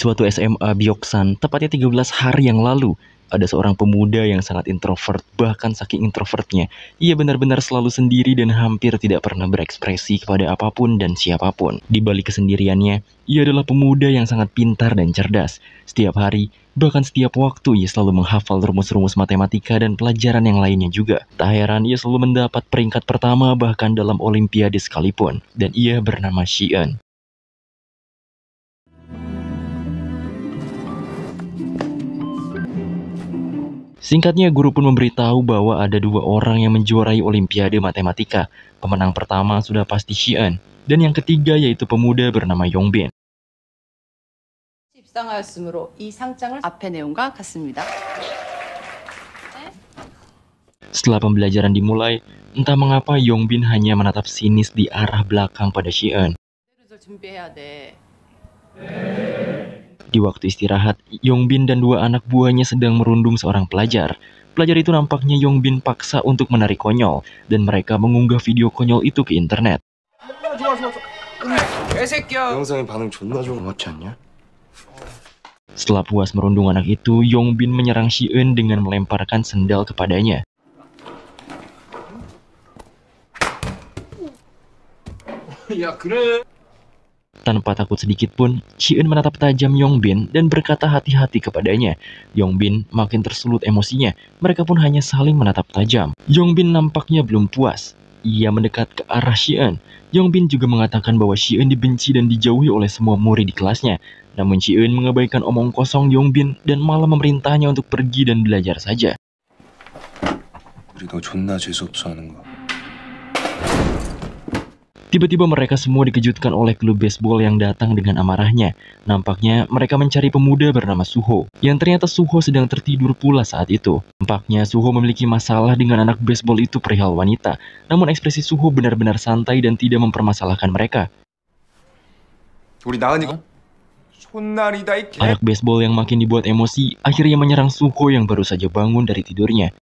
suatu SMA Bioksan, tepatnya 13 hari yang lalu, ada seorang pemuda yang sangat introvert, bahkan saking introvertnya. Ia benar-benar selalu sendiri dan hampir tidak pernah berekspresi kepada apapun dan siapapun. Di balik kesendiriannya, ia adalah pemuda yang sangat pintar dan cerdas. Setiap hari, bahkan setiap waktu, ia selalu menghafal rumus-rumus matematika dan pelajaran yang lainnya juga. Tak heran, ia selalu mendapat peringkat pertama bahkan dalam olimpiade sekalipun. Dan ia bernama Xian. Singkatnya, guru pun memberitahu bahwa ada dua orang yang menjuarai Olimpiade Matematika. Pemenang pertama sudah pasti Xi'an, dan yang ketiga yaitu pemuda bernama Yongbin. Setelah pembelajaran dimulai, entah mengapa Yongbin hanya menatap sinis di arah belakang pada Xi'an. Di waktu istirahat, Yongbin dan dua anak buahnya sedang merundung seorang pelajar. Pelajar itu nampaknya Yongbin paksa untuk menarik konyol, dan mereka mengunggah video konyol itu ke internet. Setelah puas merundung anak itu, Yongbin menyerang Eun dengan melemparkan sendal kepadanya. Ya, tanpa takut sedikit pun, Eun menatap tajam Yong Bin dan berkata hati-hati kepadanya. Yong Bin makin tersulut emosinya, mereka pun hanya saling menatap tajam. Yong Bin nampaknya belum puas. Ia mendekat ke arah Eun. Yong Bin juga mengatakan bahwa Eun dibenci dan dijauhi oleh semua murid di kelasnya. Namun Eun mengabaikan omong kosong Yong Bin dan malah memerintahnya untuk pergi dan belajar saja. 우리 Tiba-tiba mereka semua dikejutkan oleh klub baseball yang datang dengan amarahnya. Nampaknya mereka mencari pemuda bernama Suho, yang ternyata Suho sedang tertidur pula saat itu. Nampaknya Suho memiliki masalah dengan anak baseball itu perihal wanita, namun ekspresi Suho benar-benar santai dan tidak mempermasalahkan mereka. Anak baseball yang makin dibuat emosi akhirnya menyerang Suho yang baru saja bangun dari tidurnya.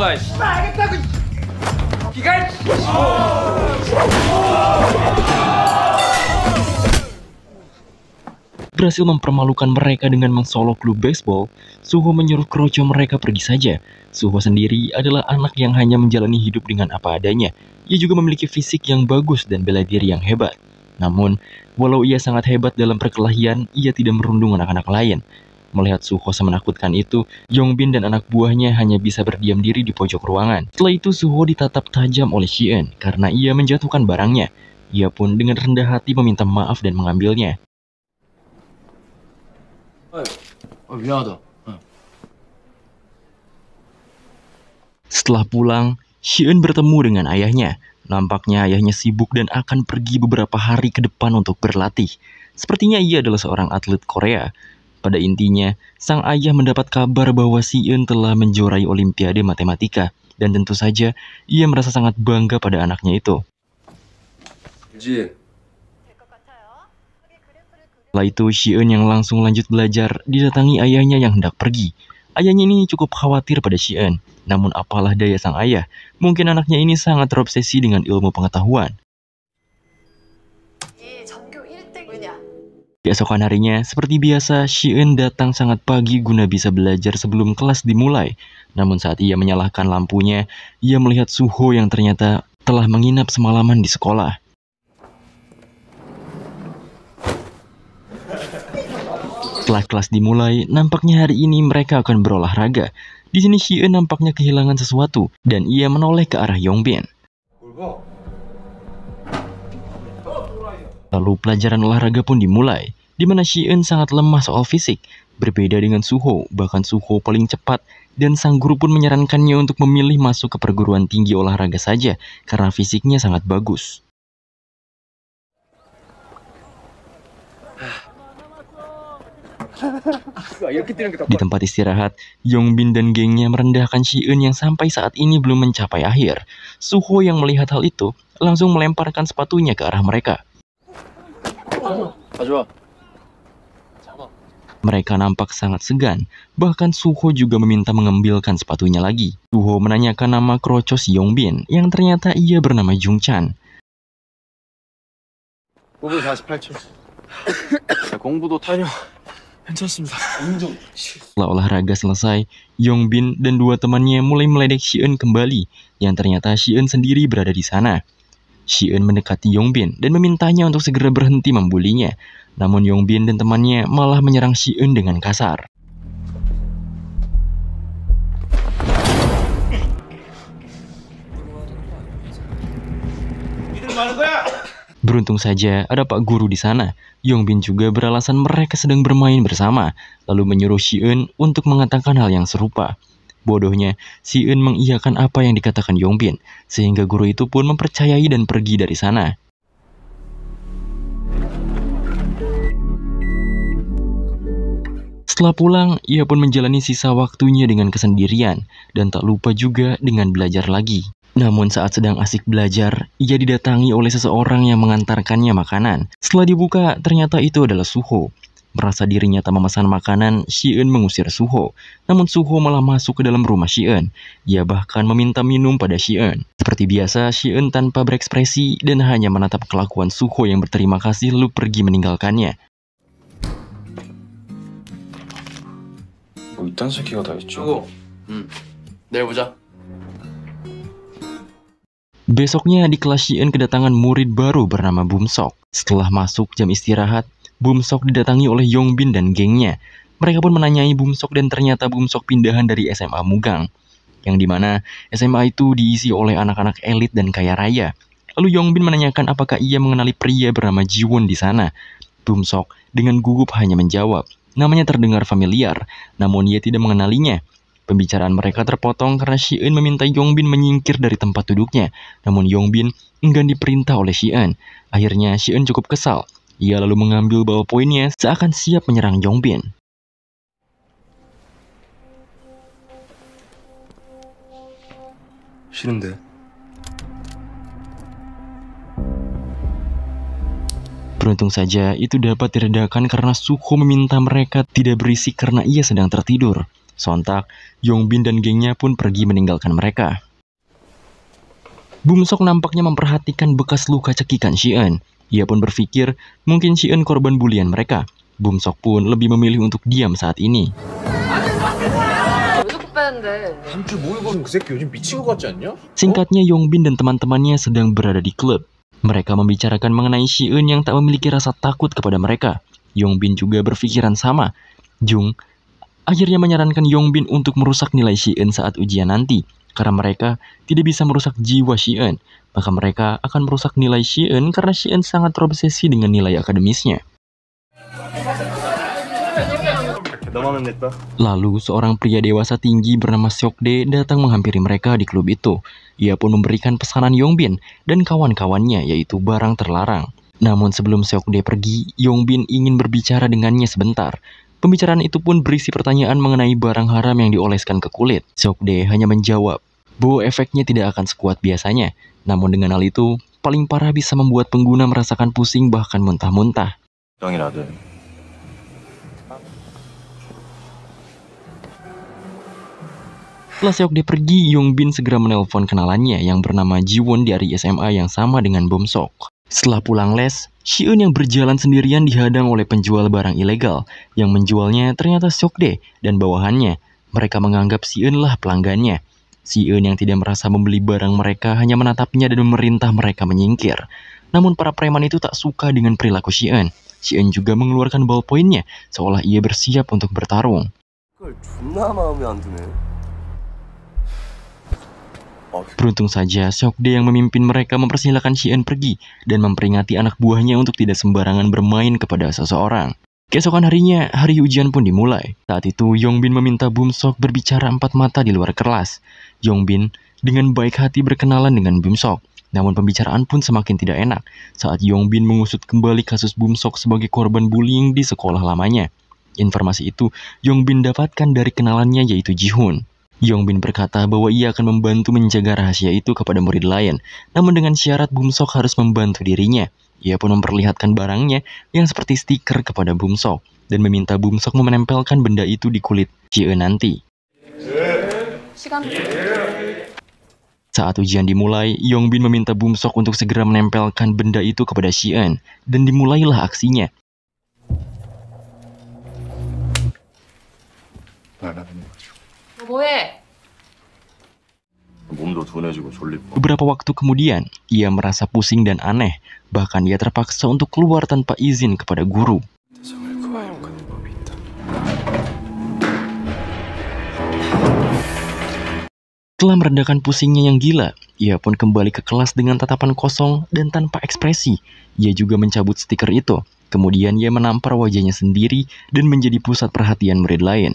Berhasil mempermalukan mereka dengan mensolo klub baseball, Suho menyuruh Kroco mereka pergi saja. Suho sendiri adalah anak yang hanya menjalani hidup dengan apa adanya. Ia juga memiliki fisik yang bagus dan bela diri yang hebat. Namun, walau ia sangat hebat dalam perkelahian, ia tidak merundung anak-anak lain. Melihat Suho semenakutkan itu, Yongbin dan anak buahnya hanya bisa berdiam diri di pojok ruangan. Setelah itu Suho ditatap tajam oleh Xian karena ia menjatuhkan barangnya. Ia pun dengan rendah hati meminta maaf dan mengambilnya. Setelah pulang, Xian bertemu dengan ayahnya. Nampaknya ayahnya sibuk dan akan pergi beberapa hari ke depan untuk berlatih. Sepertinya ia adalah seorang atlet Korea. Pada intinya, sang ayah mendapat kabar bahwa Sion telah menjuarai Olimpiade Matematika, dan tentu saja ia merasa sangat bangga pada anaknya itu. Jin. Setelah itu, Sion yang langsung lanjut belajar didatangi ayahnya yang hendak pergi. Ayahnya ini cukup khawatir pada Sion, namun apalah daya sang ayah, mungkin anaknya ini sangat terobsesi dengan ilmu pengetahuan. Keesokan harinya, seperti biasa, Shien datang sangat pagi guna bisa belajar sebelum kelas dimulai. Namun saat ia menyalahkan lampunya, ia melihat Suho yang ternyata telah menginap semalaman di sekolah. Setelah kelas dimulai, nampaknya hari ini mereka akan berolahraga. Di sini Shien nampaknya kehilangan sesuatu, dan ia menoleh ke arah Yongbin. Lalu pelajaran olahraga pun dimulai, di mana Shien sangat lemah soal fisik, berbeda dengan Suho, bahkan Suho paling cepat, dan sang guru pun menyarankannya untuk memilih masuk ke perguruan tinggi olahraga saja, karena fisiknya sangat bagus. Di tempat istirahat, Yong Bin dan gengnya merendahkan Shiun yang sampai saat ini belum mencapai akhir. Suho yang melihat hal itu langsung melemparkan sepatunya ke arah mereka. Mereka nampak sangat segan, bahkan Suho juga meminta mengambilkan sepatunya lagi. Suho menanyakan nama Krocos Yongbin, yang ternyata ia bernama Jung Chan. Setelah olahraga selesai, Yongbin dan dua temannya mulai meledek Shion kembali, yang ternyata Shion sendiri berada di sana. Xi'en mendekati Yongbin dan memintanya untuk segera berhenti membulinya. Namun Yongbin dan temannya malah menyerang Xi'en dengan kasar. Beruntung saja ada Pak Guru di sana. Yongbin juga beralasan mereka sedang bermain bersama, lalu menyuruh Xi'en untuk mengatakan hal yang serupa. Bodohnya, Si Eun mengiyakan apa yang dikatakan Yongbin, sehingga guru itu pun mempercayai dan pergi dari sana. Setelah pulang, ia pun menjalani sisa waktunya dengan kesendirian, dan tak lupa juga dengan belajar lagi. Namun saat sedang asik belajar, ia didatangi oleh seseorang yang mengantarkannya makanan. Setelah dibuka, ternyata itu adalah Suho, Merasa dirinya tak memesan makanan, Eun mengusir Suho. Namun Suho malah masuk ke dalam rumah Eun. Ia bahkan meminta minum pada Eun. Seperti biasa, Eun tanpa berekspresi dan hanya menatap kelakuan Suho yang berterima kasih lalu pergi meninggalkannya. Besoknya di kelas Shien kedatangan murid baru bernama Bumsok. Setelah masuk jam istirahat, Boom Sok didatangi oleh Yong Bin dan gengnya. Mereka pun menanyai Boom Sok dan ternyata Boom Sok pindahan dari SMA Mugang. Yang dimana SMA itu diisi oleh anak-anak elit dan kaya raya. Lalu Yong Bin menanyakan apakah ia mengenali pria bernama Ji Won di sana. Boom Sok dengan gugup hanya menjawab. Namanya terdengar familiar, namun ia tidak mengenalinya. Pembicaraan mereka terpotong karena Eun meminta Yong Bin menyingkir dari tempat duduknya. Namun Yong Bin enggan diperintah oleh Eun. Akhirnya Eun cukup kesal ia lalu mengambil bawa poinnya seakan siap menyerang Jongbin. 싫은데. Beruntung saja itu dapat diredakan karena Suho meminta mereka tidak berisik karena ia sedang tertidur. Sontak, Yongbin dan gengnya pun pergi meninggalkan mereka. Bumsok nampaknya memperhatikan bekas luka cekikan Shien. Ia pun berpikir mungkin Shion korban bulian mereka. Bum Sok pun lebih memilih untuk diam saat ini. Singkatnya Yong Bin dan teman-temannya sedang berada di klub. Mereka membicarakan mengenai Shion yang tak memiliki rasa takut kepada mereka. Yong Bin juga berpikiran sama. Jung akhirnya menyarankan Yong Bin untuk merusak nilai Shion saat ujian nanti karena mereka tidak bisa merusak jiwa Shion maka mereka akan merusak nilai Sheehan karena Sheehan sangat terobsesi dengan nilai akademisnya. Lalu, seorang pria dewasa tinggi bernama Seokde datang menghampiri mereka di klub itu. Ia pun memberikan pesanan Yongbin dan kawan-kawannya, yaitu barang terlarang. Namun sebelum Seokde pergi, Yongbin ingin berbicara dengannya sebentar. Pembicaraan itu pun berisi pertanyaan mengenai barang haram yang dioleskan ke kulit. Seokde hanya menjawab, bow efeknya tidak akan sekuat biasanya. Namun dengan hal itu, paling parah bisa membuat pengguna merasakan pusing bahkan muntah-muntah. Setelah Seok Dae pergi, Yong Bin segera menelpon kenalannya yang bernama Ji Won dari SMA yang sama dengan Bom Sok. Setelah pulang les, Eun yang berjalan sendirian dihadang oleh penjual barang ilegal yang menjualnya ternyata Seok Dae dan bawahannya. Mereka menganggap Eun lah pelanggannya. Si Eun yang tidak merasa membeli barang mereka hanya menatapnya dan memerintah mereka menyingkir. Namun para preman itu tak suka dengan perilaku Si Si Eun juga mengeluarkan ballpointnya seolah ia bersiap untuk bertarung. Beruntung saja, Seokde yang memimpin mereka mempersilahkan Xian pergi dan memperingati anak buahnya untuk tidak sembarangan bermain kepada seseorang. Keesokan harinya, hari ujian pun dimulai. Saat itu, Yongbin meminta Bum Sok berbicara empat mata di luar kelas. Bin dengan baik hati berkenalan dengan Bim Sok. Namun pembicaraan pun semakin tidak enak saat Bin mengusut kembali kasus Bum Sok sebagai korban bullying di sekolah lamanya. Informasi itu Bin dapatkan dari kenalannya yaitu Ji Hoon. Yong Bin berkata bahwa ia akan membantu menjaga rahasia itu kepada murid lain, namun dengan syarat Bum Sok harus membantu dirinya. Ia pun memperlihatkan barangnya yang seperti stiker kepada Bum Sok dan meminta Bum Sok menempelkan benda itu di kulit Ji Jie nanti. Yeah. Saat ujian dimulai, Yongbin meminta Bumsok untuk segera menempelkan benda itu kepada Xian, dan dimulailah aksinya. Beberapa waktu kemudian, ia merasa pusing dan aneh, bahkan ia terpaksa untuk keluar tanpa izin kepada guru. Setelah meredakan pusingnya yang gila, ia pun kembali ke kelas dengan tatapan kosong dan tanpa ekspresi. Ia juga mencabut stiker itu. Kemudian ia menampar wajahnya sendiri dan menjadi pusat perhatian murid lain.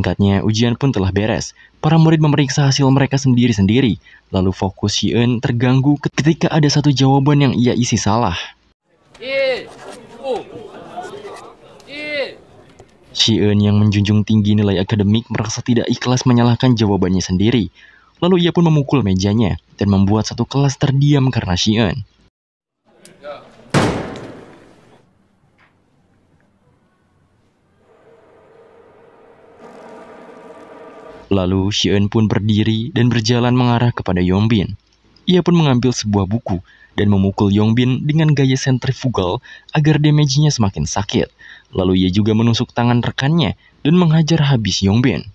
Singkatnya, ujian pun telah beres. Para murid memeriksa hasil mereka sendiri-sendiri, lalu fokus Shien terganggu ketika ada satu jawaban yang ia isi salah. Si Eun yang menjunjung tinggi nilai akademik merasa tidak ikhlas menyalahkan jawabannya sendiri. Lalu ia pun memukul mejanya dan membuat satu kelas terdiam karena Si Eun. Lalu Si Eun pun berdiri dan berjalan mengarah kepada Yombin. Ia pun mengambil sebuah buku dan memukul Yongbin dengan gaya sentrifugal agar damage-nya semakin sakit. Lalu ia juga menusuk tangan rekannya dan menghajar habis Yongbin.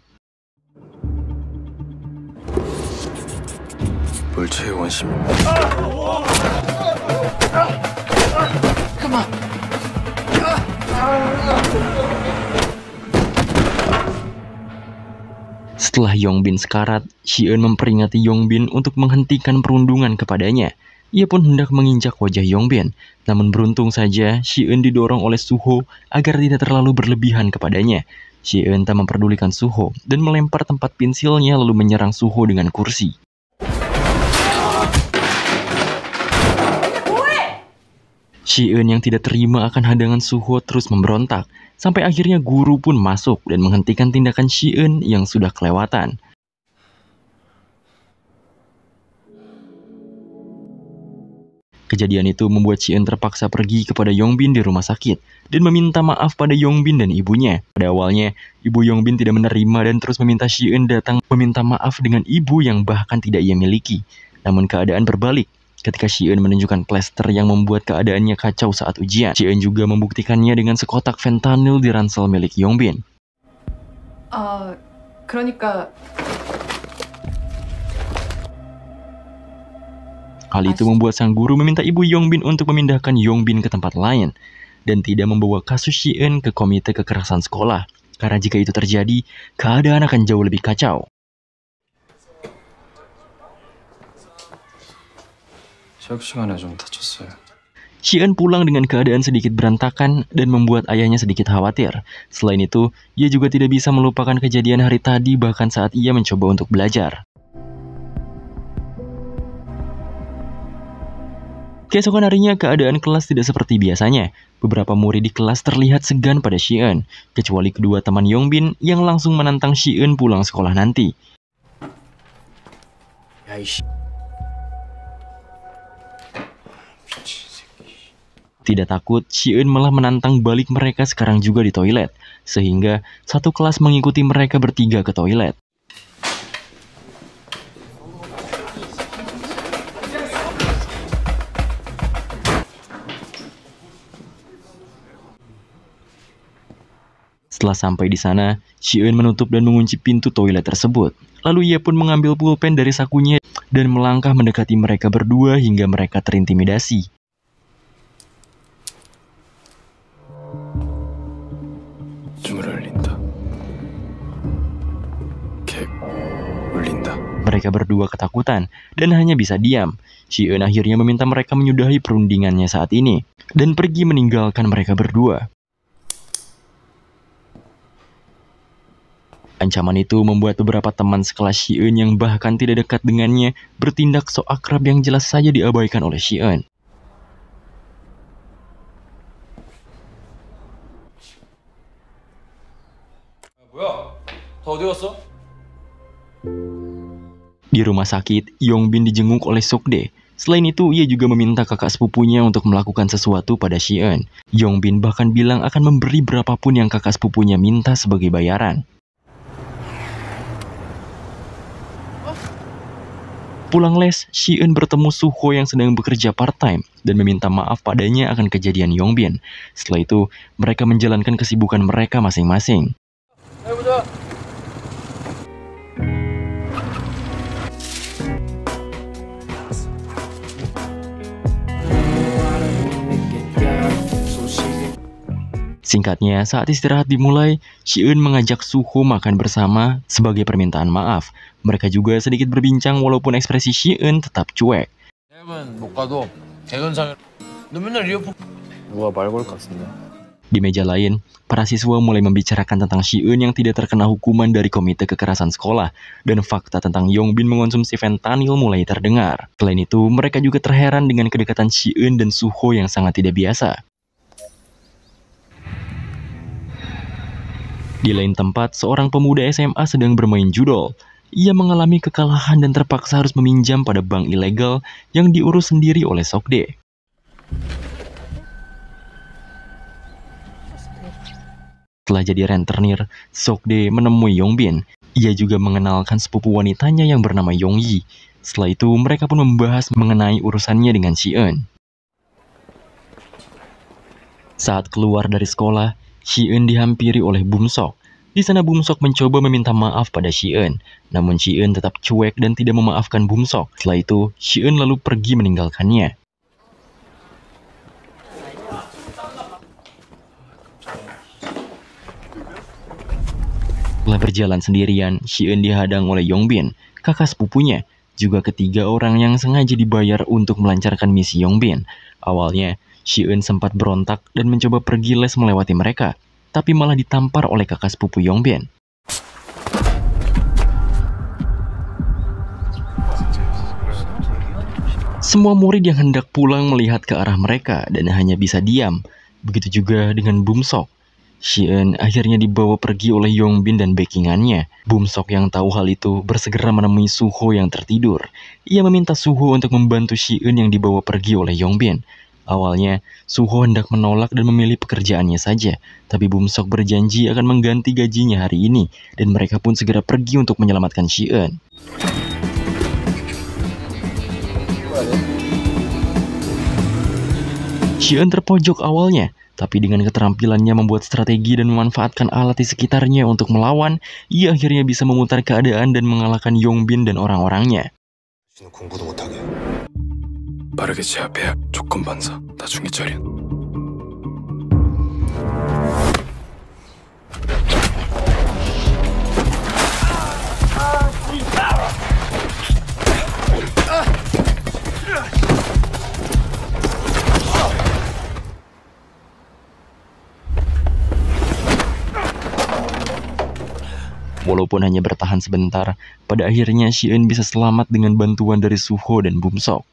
Setelah Yongbin sekarat, Xi'en memperingati Yongbin untuk menghentikan perundungan kepadanya. Ia pun hendak menginjak wajah Yongbin, namun beruntung saja Shi Eun didorong oleh Suho agar tidak terlalu berlebihan kepadanya. Shi Eun tak memperdulikan Suho dan melempar tempat pensilnya lalu menyerang Suho dengan kursi. Shi Eun yang tidak terima akan hadangan Suho terus memberontak, sampai akhirnya guru pun masuk dan menghentikan tindakan Shi Eun yang sudah kelewatan. Kejadian itu membuat Cien terpaksa pergi kepada Yongbin di rumah sakit dan meminta maaf pada Yongbin dan ibunya. Pada awalnya, ibu Yongbin tidak menerima dan terus meminta Cien datang meminta maaf dengan ibu yang bahkan tidak ia miliki. Namun keadaan berbalik ketika Xi'en menunjukkan plester yang membuat keadaannya kacau saat ujian. Xi'en juga membuktikannya dengan sekotak fentanyl di ransel milik Yongbin. Uh, ah, 그러니까 Hal itu membuat sang guru meminta ibu Yongbin untuk memindahkan Yongbin ke tempat lain dan tidak membawa kasus Shien ke komite kekerasan sekolah. Karena jika itu terjadi, keadaan akan jauh lebih kacau. Shien pulang dengan keadaan sedikit berantakan dan membuat ayahnya sedikit khawatir. Selain itu, ia juga tidak bisa melupakan kejadian hari tadi bahkan saat ia mencoba untuk belajar. Keesokan harinya keadaan kelas tidak seperti biasanya. Beberapa murid di kelas terlihat segan pada Shion, kecuali kedua teman Yongbin yang langsung menantang Shion pulang sekolah nanti. Tidak takut, Shion malah menantang balik mereka sekarang juga di toilet, sehingga satu kelas mengikuti mereka bertiga ke toilet. Setelah sampai di sana, Eun menutup dan mengunci pintu toilet tersebut. Lalu ia pun mengambil pulpen dari sakunya dan melangkah mendekati mereka berdua hingga mereka terintimidasi. Mereka berdua ketakutan dan hanya bisa diam. Eun akhirnya meminta mereka menyudahi perundingannya saat ini dan pergi meninggalkan mereka berdua. Ancaman itu membuat beberapa teman sekelas Shion yang bahkan tidak dekat dengannya bertindak so akrab yang jelas saja diabaikan oleh Shion. Di rumah sakit, Yong Bin dijenguk oleh Sokde. Selain itu, ia juga meminta kakak sepupunya untuk melakukan sesuatu pada Shion. Bin bahkan bilang akan memberi berapapun yang kakak sepupunya minta sebagai bayaran. Pulang les, Eun bertemu Suho yang sedang bekerja part-time dan meminta maaf padanya akan kejadian Yongbin. Setelah itu, mereka menjalankan kesibukan mereka masing-masing. Singkatnya, saat istirahat dimulai, Shiun mengajak Suho makan bersama sebagai permintaan maaf. Mereka juga sedikit berbincang walaupun ekspresi Shiun tetap cuek. Di meja lain, para siswa mulai membicarakan tentang Shiun yang tidak terkena hukuman dari Komite Kekerasan Sekolah, dan fakta tentang Yongbin mengonsumsi fentanyl mulai terdengar. Selain itu, mereka juga terheran dengan kedekatan Shiun dan Suho yang sangat tidak biasa. Di lain tempat, seorang pemuda SMA sedang bermain judol. Ia mengalami kekalahan dan terpaksa harus meminjam pada bank ilegal yang diurus sendiri oleh Sokde. Setelah jadi rentenir, Sokde menemui Yongbin. Ia juga mengenalkan sepupu wanitanya yang bernama Yongyi. Setelah itu, mereka pun membahas mengenai urusannya dengan Xi'en. Saat keluar dari sekolah, Shi-eun dihampiri oleh Bumsok. Di sana Bumsok mencoba meminta maaf pada Shi-eun, namun Shi-eun tetap cuek dan tidak memaafkan Bumsok. Setelah itu, Shi-eun lalu pergi meninggalkannya. Setelah berjalan sendirian, Shi-eun dihadang oleh Yong Bin, kakak sepupunya, juga ketiga orang yang sengaja dibayar untuk melancarkan misi Yong Bin. Awalnya, Eun sempat berontak dan mencoba pergi les melewati mereka, tapi malah ditampar oleh kakak sepupu Yong Yongbin. Semua murid yang hendak pulang melihat ke arah mereka dan hanya bisa diam. Begitu juga dengan Bumsok. Eun akhirnya dibawa pergi oleh Yong Bin dan backingannya. Bumsok yang tahu hal itu bersegera menemui Suho yang tertidur. Ia meminta Suho untuk membantu Eun yang dibawa pergi oleh Yong Bin. Awalnya, Suho hendak menolak dan memilih pekerjaannya saja, tapi Bumsok berjanji akan mengganti gajinya hari ini, dan mereka pun segera pergi untuk menyelamatkan Shien. Shien terpojok awalnya, tapi dengan keterampilannya membuat strategi dan memanfaatkan alat di sekitarnya untuk melawan, ia akhirnya bisa memutar keadaan dan mengalahkan Yongbin dan orang-orangnya. 빠르게 제압해야 조건 반사 나중에 Walaupun hanya bertahan sebentar, pada akhirnya Xian bisa selamat dengan bantuan dari Suho dan Bumsok.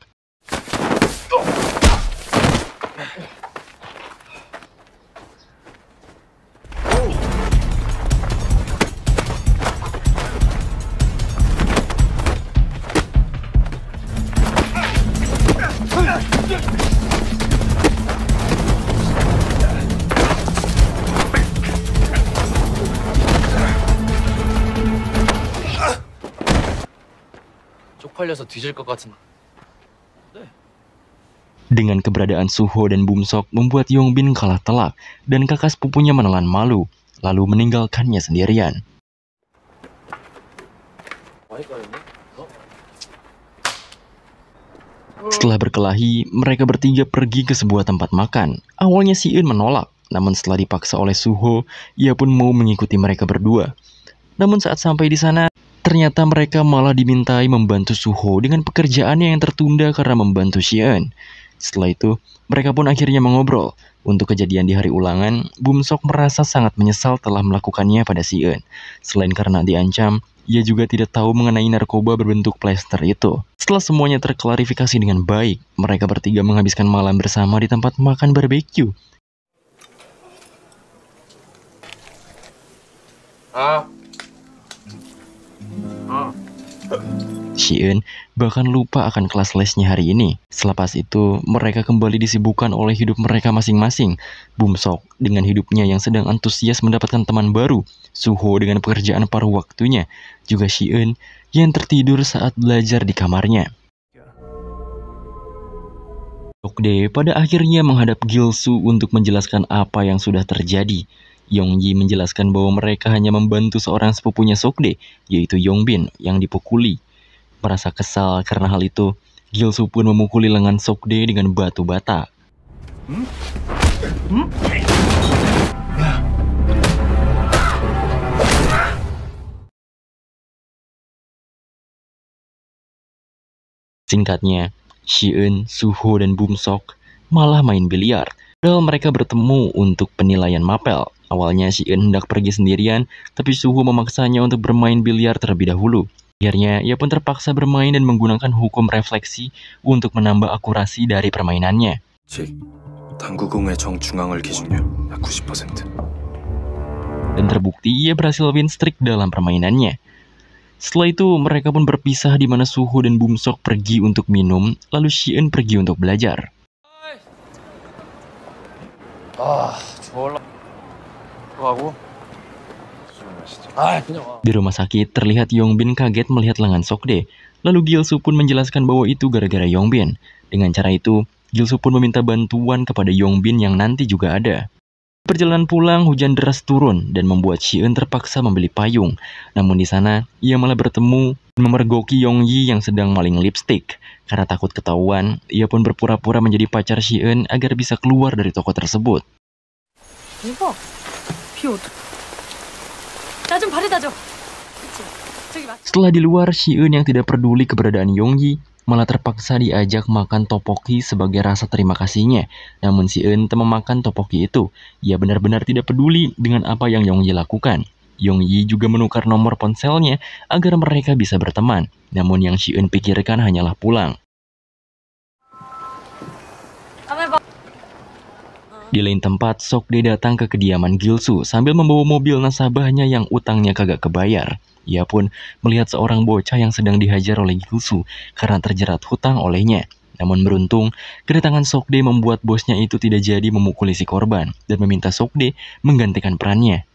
Dengan keberadaan Suho dan Bumsok membuat Yongbin kalah telak dan kakak sepupunya menelan malu, lalu meninggalkannya sendirian. Setelah berkelahi, mereka bertiga pergi ke sebuah tempat makan. Awalnya si Eun menolak, namun setelah dipaksa oleh Suho, ia pun mau mengikuti mereka berdua. Namun saat sampai di sana, Ternyata mereka malah dimintai membantu Suho dengan pekerjaannya yang tertunda karena membantu Xian. Setelah itu, mereka pun akhirnya mengobrol. Untuk kejadian di hari ulangan, Bum merasa sangat menyesal telah melakukannya pada Xian. Selain karena diancam, ia juga tidak tahu mengenai narkoba berbentuk plester itu. Setelah semuanya terklarifikasi dengan baik, mereka bertiga menghabiskan malam bersama di tempat makan barbeque. Ah, Oh. Ah. Shiun bahkan lupa akan kelas lesnya hari ini. Selepas itu, mereka kembali disibukkan oleh hidup mereka masing-masing. Bumsok dengan hidupnya yang sedang antusias mendapatkan teman baru, Suho dengan pekerjaan paruh waktunya, juga Shiun yang tertidur saat belajar di kamarnya. Dokde pada akhirnya menghadap Gilsu untuk menjelaskan apa yang sudah terjadi. Yong Yi menjelaskan bahwa mereka hanya membantu seorang sepupunya Sokde, yaitu Yong Bin, yang dipukuli. Merasa kesal karena hal itu, Gilsu pun memukuli lengan Sokde dengan batu bata. Hmm? Hmm? Singkatnya, Shien, Suho, dan Bumsok malah main biliar Padahal mereka bertemu untuk penilaian mapel. Awalnya si En hendak pergi sendirian, tapi Suhu memaksanya untuk bermain biliar terlebih dahulu. Akhirnya, ia pun terpaksa bermain dan menggunakan hukum refleksi untuk menambah akurasi dari permainannya. Dan terbukti ia berhasil win streak dalam permainannya. Setelah itu, mereka pun berpisah di mana Suhu dan Bumsok pergi untuk minum, lalu Shien pergi untuk belajar. Di rumah sakit, terlihat Yong Bin kaget melihat lengan Sokde. Lalu Gilsu pun menjelaskan bahwa itu gara-gara Yong Bin. Dengan cara itu, Gilsu pun meminta bantuan kepada Yong Bin yang nanti juga ada. Perjalanan pulang, hujan deras turun dan membuat Eun terpaksa membeli payung. Namun di sana, ia malah bertemu dan memergoki Yi yang sedang maling lipstick. Karena takut ketahuan, ia pun berpura-pura menjadi pacar Eun agar bisa keluar dari toko tersebut. Setelah di luar, Eun yang tidak peduli keberadaan Yong Yi malah terpaksa diajak makan topoki sebagai rasa terima kasihnya. Namun si Eun memakan topoki itu. Ia benar-benar tidak peduli dengan apa yang Yongyi lakukan. Yongyi juga menukar nomor ponselnya agar mereka bisa berteman. Namun yang si Eun pikirkan hanyalah pulang. Di lain tempat, Sokde datang ke kediaman Gilsu sambil membawa mobil nasabahnya yang utangnya kagak kebayar. Ia pun melihat seorang bocah yang sedang dihajar oleh Gusu karena terjerat hutang olehnya. Namun beruntung, kedatangan Sokde membuat bosnya itu tidak jadi memukuli si korban dan meminta Sokde menggantikan perannya.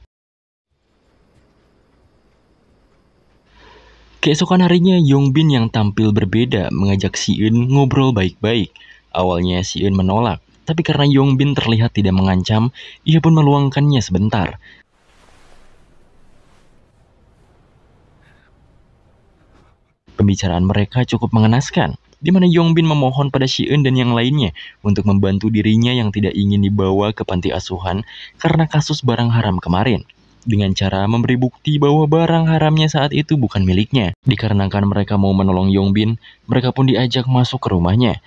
Keesokan harinya, Yong Bin yang tampil berbeda mengajak Si Eun ngobrol baik-baik. Awalnya Si Eun menolak, tapi karena Yong Bin terlihat tidak mengancam, ia pun meluangkannya sebentar. Pembicaraan mereka cukup mengenaskan, di mana Yongbin memohon pada Shiun dan yang lainnya untuk membantu dirinya yang tidak ingin dibawa ke panti asuhan karena kasus barang haram kemarin dengan cara memberi bukti bahwa barang haramnya saat itu bukan miliknya. Dikarenakan mereka mau menolong Yongbin, mereka pun diajak masuk ke rumahnya.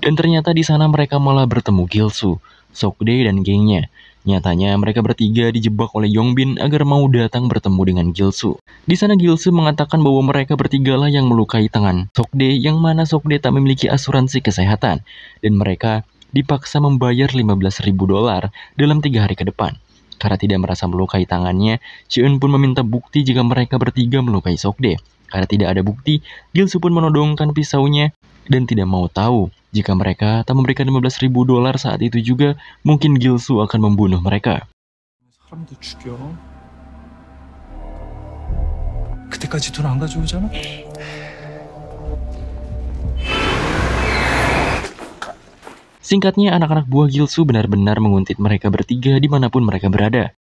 Dan ternyata di sana mereka malah bertemu Gilsu, Sokde dan gengnya. Nyatanya mereka bertiga dijebak oleh Yongbin agar mau datang bertemu dengan Gilsu. Di sana Gilsu mengatakan bahwa mereka bertiga lah yang melukai tangan Sokde yang mana Sokde tak memiliki asuransi kesehatan dan mereka dipaksa membayar 15.000 dolar dalam tiga hari ke depan. Karena tidak merasa melukai tangannya, Cheon pun meminta bukti jika mereka bertiga melukai Sokde. Karena tidak ada bukti, Gilsu pun menodongkan pisaunya dan tidak mau tahu. Jika mereka tak memberikan 15 ribu dolar saat itu juga, mungkin Gilsu akan membunuh mereka. Singkatnya, anak-anak buah Gilsu benar-benar menguntit mereka bertiga dimanapun mereka berada.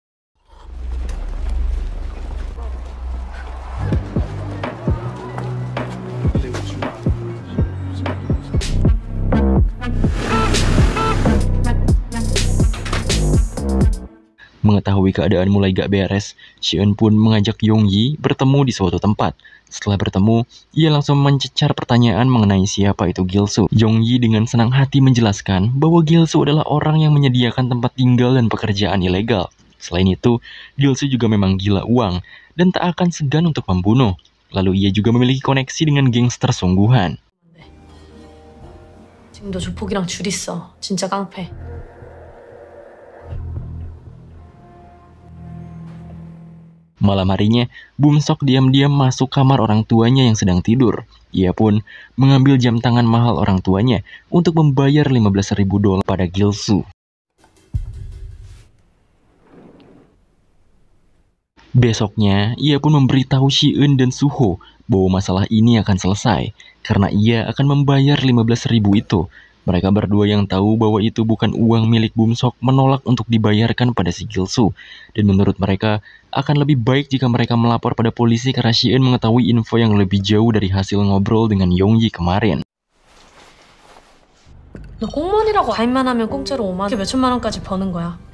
Mengetahui keadaan mulai gak beres, Shion pun mengajak Yong Yi bertemu di suatu tempat. Setelah bertemu, ia langsung mencecar pertanyaan mengenai siapa itu Gilsu. Yong Yi dengan senang hati menjelaskan bahwa Gilsu adalah orang yang menyediakan tempat tinggal dan pekerjaan ilegal. Selain itu, Gilsu juga memang gila uang dan tak akan segan untuk membunuh. Lalu ia juga memiliki koneksi dengan gangster sungguhan. Malam harinya, Bumsok diam-diam masuk kamar orang tuanya yang sedang tidur. Ia pun mengambil jam tangan mahal orang tuanya untuk membayar ribu dolar pada Gilsu. Besoknya, ia pun memberitahu shi Eun dan Suho bahwa masalah ini akan selesai karena ia akan membayar ribu itu mereka berdua yang tahu bahwa itu bukan uang milik Bumsok menolak untuk dibayarkan pada si Gilsu. Dan menurut mereka, akan lebih baik jika mereka melapor pada polisi karena Shien mengetahui info yang lebih jauh dari hasil ngobrol dengan Yongyi kemarin.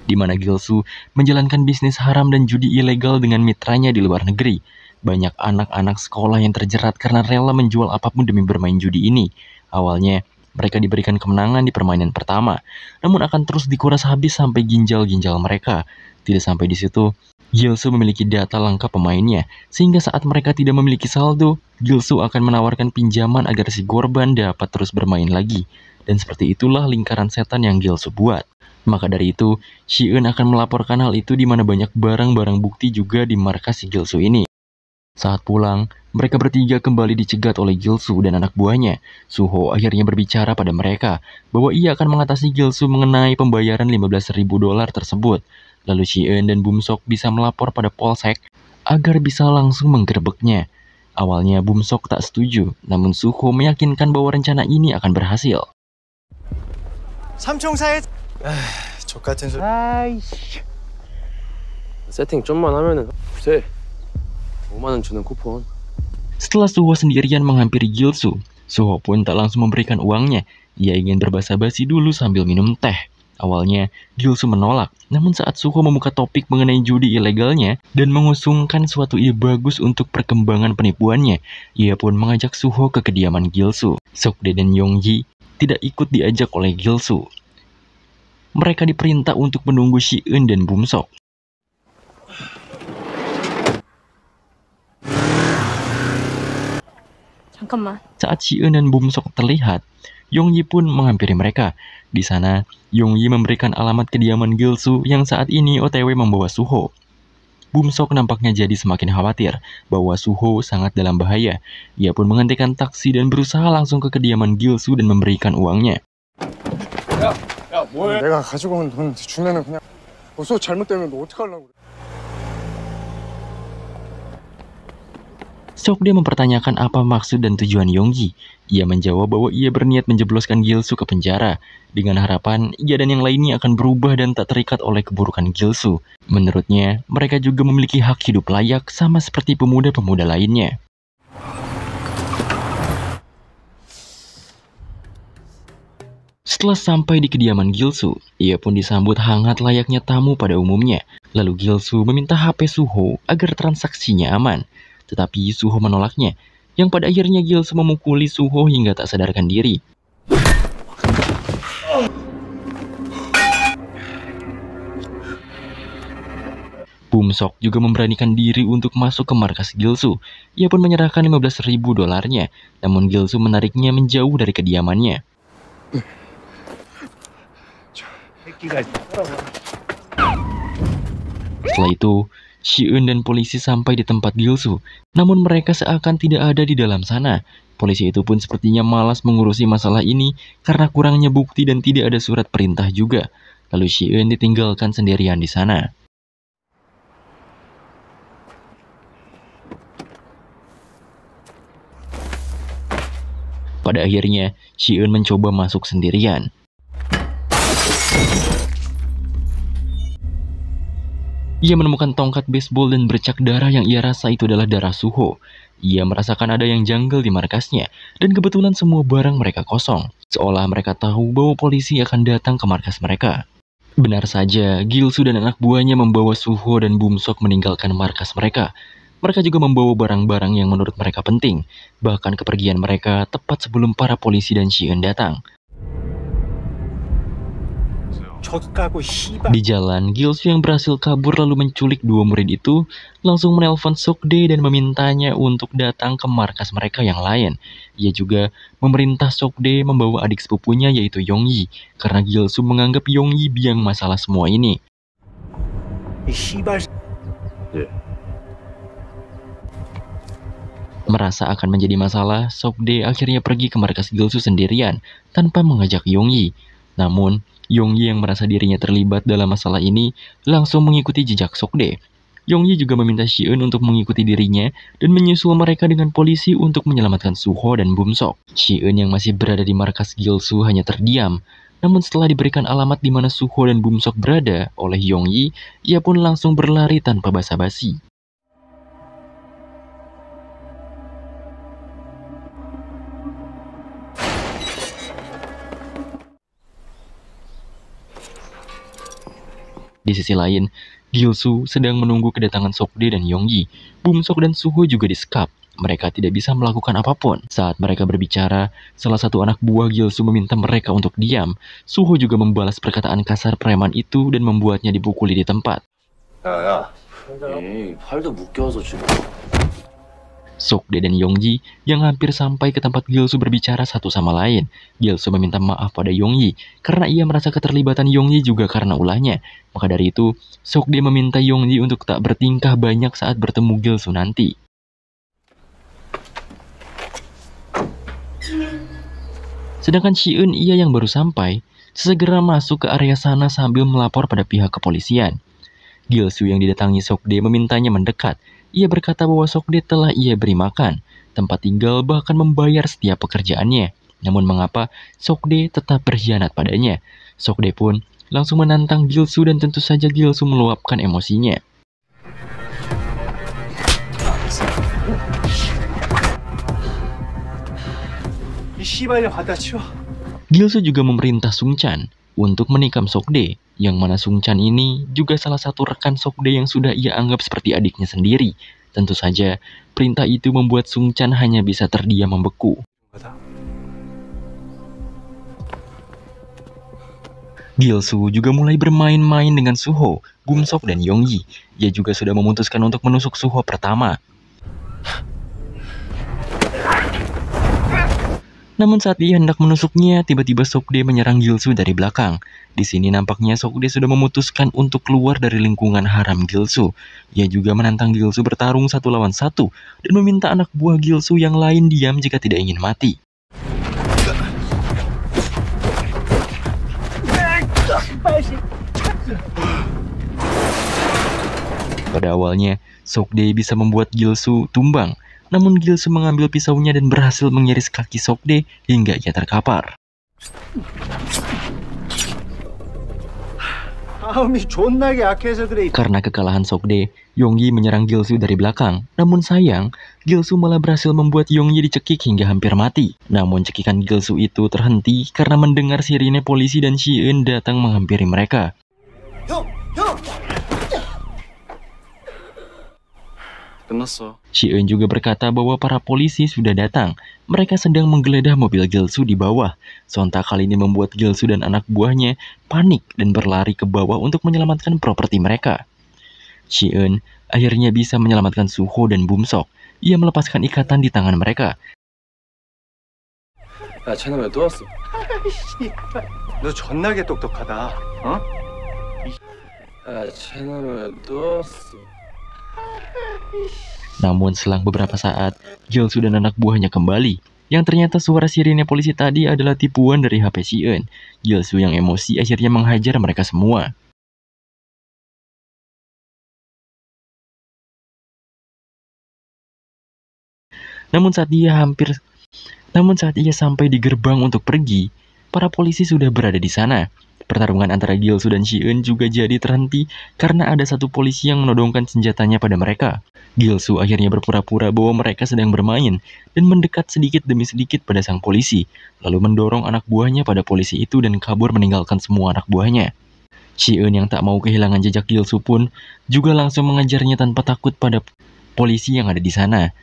Di mana Gilsu menjalankan bisnis haram dan judi ilegal dengan mitranya di luar negeri. Banyak anak-anak sekolah yang terjerat karena rela menjual apapun demi bermain judi ini. Awalnya, mereka diberikan kemenangan di permainan pertama, namun akan terus dikuras habis sampai ginjal-ginjal mereka. Tidak sampai di situ, Gilsu memiliki data lengkap pemainnya, sehingga saat mereka tidak memiliki saldo, Gilsu akan menawarkan pinjaman agar si korban dapat terus bermain lagi. Dan seperti itulah lingkaran setan yang Gilsu buat. Maka dari itu, Shion akan melaporkan hal itu di mana banyak barang-barang bukti juga di markas si Gilsu ini. Saat pulang, mereka bertiga kembali dicegat oleh Gilsu dan anak buahnya. Suho akhirnya berbicara pada mereka bahwa ia akan mengatasi Gilsu mengenai pembayaran 15.000 dolar tersebut. Lalu Shien dan Bumsok bisa melapor pada Polsek agar bisa langsung menggerebeknya. Awalnya Bumsok tak setuju, namun Suho meyakinkan bahwa rencana ini akan berhasil. 삼총사의 saya... 족같은 소리. 아이씨. Setting 좀만 하면은 Seh... 5만원 주는 쿠폰. Setelah Suho sendirian menghampiri Gilsu, Suho pun tak langsung memberikan uangnya. Ia ingin berbasa-basi dulu sambil minum teh. Awalnya, Gilsu menolak, namun saat Suho membuka topik mengenai judi ilegalnya dan mengusungkan suatu ide bagus untuk perkembangan penipuannya, ia pun mengajak Suho ke kediaman Gilsu. Sokde dan Yongji tidak ikut diajak oleh Gilsu. Mereka diperintah untuk menunggu Shiun dan Bumsok. Saat Si eun dan Bumsok terlihat, Yong Yi pun menghampiri mereka. Di sana, Yong Yi memberikan alamat kediaman Su yang saat ini OTW membawa Suho. Bumsok nampaknya jadi semakin khawatir bahwa Suho sangat dalam bahaya. Ia pun menghentikan taksi dan berusaha langsung ke kediaman Su dan memberikan uangnya. Ya, ya, Sokde mempertanyakan apa maksud dan tujuan Yonggi. Ia menjawab bahwa ia berniat menjebloskan Gilsu ke penjara, dengan harapan ia dan yang lainnya akan berubah dan tak terikat oleh keburukan Gilsu. Menurutnya, mereka juga memiliki hak hidup layak sama seperti pemuda-pemuda lainnya. Setelah sampai di kediaman Gilsu, ia pun disambut hangat layaknya tamu pada umumnya. Lalu Gilsu meminta HP Suho agar transaksinya aman. Tetapi Suho menolaknya, yang pada akhirnya Gilsa memukuli Suho hingga tak sadarkan diri. Bumsok juga memberanikan diri untuk masuk ke markas Gilsu. Ia pun menyerahkan ribu dolarnya, namun Gilsu menariknya menjauh dari kediamannya. Setelah itu, Shiun dan polisi sampai di tempat Gilsu, namun mereka seakan tidak ada di dalam sana. Polisi itu pun sepertinya malas mengurusi masalah ini karena kurangnya bukti dan tidak ada surat perintah juga. Lalu Shiun ditinggalkan sendirian di sana. Pada akhirnya, Shiun mencoba masuk sendirian. Ia menemukan tongkat baseball dan bercak darah yang ia rasa itu adalah darah Suho. Ia merasakan ada yang janggal di markasnya, dan kebetulan semua barang mereka kosong. Seolah mereka tahu bahwa polisi akan datang ke markas mereka. Benar saja, Gilsu dan anak buahnya membawa Suho dan Bumsok meninggalkan markas mereka. Mereka juga membawa barang-barang yang menurut mereka penting, bahkan kepergian mereka tepat sebelum para polisi dan Shion datang. Di jalan, Gilsu yang berhasil kabur lalu menculik dua murid itu langsung menelpon Sokde dan memintanya untuk datang ke markas mereka yang lain. Ia juga memerintah Sokde membawa adik sepupunya yaitu Yongyi karena Gilsu menganggap Yongyi biang masalah semua ini. Ya. Merasa akan menjadi masalah, Sokde akhirnya pergi ke markas Gilsu sendirian tanpa mengajak Yongyi. Namun, Yongyi yang merasa dirinya terlibat dalam masalah ini langsung mengikuti jejak Sokde. Yongyi juga meminta Shion untuk mengikuti dirinya dan menyusul mereka dengan polisi untuk menyelamatkan Suho dan Bumsok. Shion yang masih berada di markas Gilsu hanya terdiam. Namun setelah diberikan alamat di mana Suho dan Bumsok berada oleh Yongyi, ia pun langsung berlari tanpa basa-basi. Di sisi lain, Gilsu sedang menunggu kedatangan Sokde dan Yonggi. Bumsok dan Suho juga disekap. Mereka tidak bisa melakukan apapun. Saat mereka berbicara, salah satu anak buah Gilsu meminta mereka untuk diam. Suho juga membalas perkataan kasar preman itu dan membuatnya dipukuli di tempat. Ya, ya. Sukde dan Yongji yang hampir sampai ke tempat Gilsu berbicara satu sama lain. Gilsu meminta maaf pada Yongji karena ia merasa keterlibatan Yongji juga karena ulahnya. Maka dari itu, Sukde meminta Yongji untuk tak bertingkah banyak saat bertemu Gilsu nanti. Sedangkan Shiun ia yang baru sampai, segera masuk ke area sana sambil melapor pada pihak kepolisian. Gilsu yang didatangi Sokde memintanya mendekat ia berkata bahwa Sokde telah ia beri makan, tempat tinggal bahkan membayar setiap pekerjaannya. Namun mengapa Sokde tetap berkhianat padanya? Sokde pun langsung menantang Gilsu dan tentu saja Gilsu meluapkan emosinya. Gilsu juga memerintah Sungchan untuk menikam Sokde yang mana Sung Chan ini juga salah satu rekan Sokde yang sudah ia anggap seperti adiknya sendiri. Tentu saja, perintah itu membuat Sung Chan hanya bisa terdiam membeku. Gilsu juga mulai bermain-main dengan Suho, Gumsok, dan Yongyi. Ia juga sudah memutuskan untuk menusuk Suho pertama. Namun saat dia hendak menusuknya, tiba-tiba Sokde menyerang Gilsu dari belakang. Di sini nampaknya Sokde sudah memutuskan untuk keluar dari lingkungan haram Gilsu. Ia juga menantang Gilsu bertarung satu lawan satu dan meminta anak buah Gilsu yang lain diam jika tidak ingin mati. Pada awalnya, Sokde bisa membuat Gilsu tumbang, namun Gilsu mengambil pisaunya dan berhasil mengiris kaki Sokde hingga ia terkapar. Karena kekalahan Sokde, Yonggi menyerang Gilsu dari belakang. Namun sayang, Gilsu malah berhasil membuat Yonggi dicekik hingga hampir mati. Namun cekikan Gilsu itu terhenti karena mendengar sirine polisi dan Shien datang menghampiri mereka. Yo, yo. Eun juga berkata bahwa para polisi sudah datang. Mereka sedang menggeledah mobil Gilsu di bawah. Sontak kali ini membuat Gilsu dan anak buahnya panik dan berlari ke bawah untuk menyelamatkan properti mereka. Eun akhirnya bisa menyelamatkan Suho dan Bumsok. Ia melepaskan ikatan di tangan mereka. 야, namun selang beberapa saat, Jill sudah anak buahnya kembali. Yang ternyata suara sirine polisi tadi adalah tipuan dari HP Sion. su yang emosi akhirnya menghajar mereka semua. Namun saat dia hampir namun saat ia sampai di gerbang untuk pergi, para polisi sudah berada di sana. Pertarungan antara Gilsu dan Si-eun juga jadi terhenti karena ada satu polisi yang menodongkan senjatanya pada mereka. Gilsu akhirnya berpura-pura bahwa mereka sedang bermain dan mendekat sedikit demi sedikit pada sang polisi, lalu mendorong anak buahnya pada polisi itu dan kabur meninggalkan semua anak buahnya. Si-eun yang tak mau kehilangan jejak Gilsu pun juga langsung mengejarnya tanpa takut pada polisi yang ada di sana.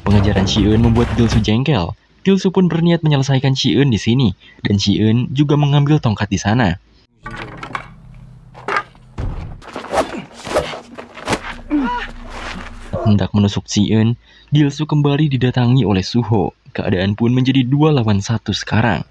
Pengejaran Si-eun membuat Gilsu jengkel Tilsu pun berniat menyelesaikan Shiun di sini, dan Shiun juga mengambil tongkat di sana. Hendak menusuk Shiun, Gilsu kembali didatangi oleh Suho. Keadaan pun menjadi dua lawan satu sekarang.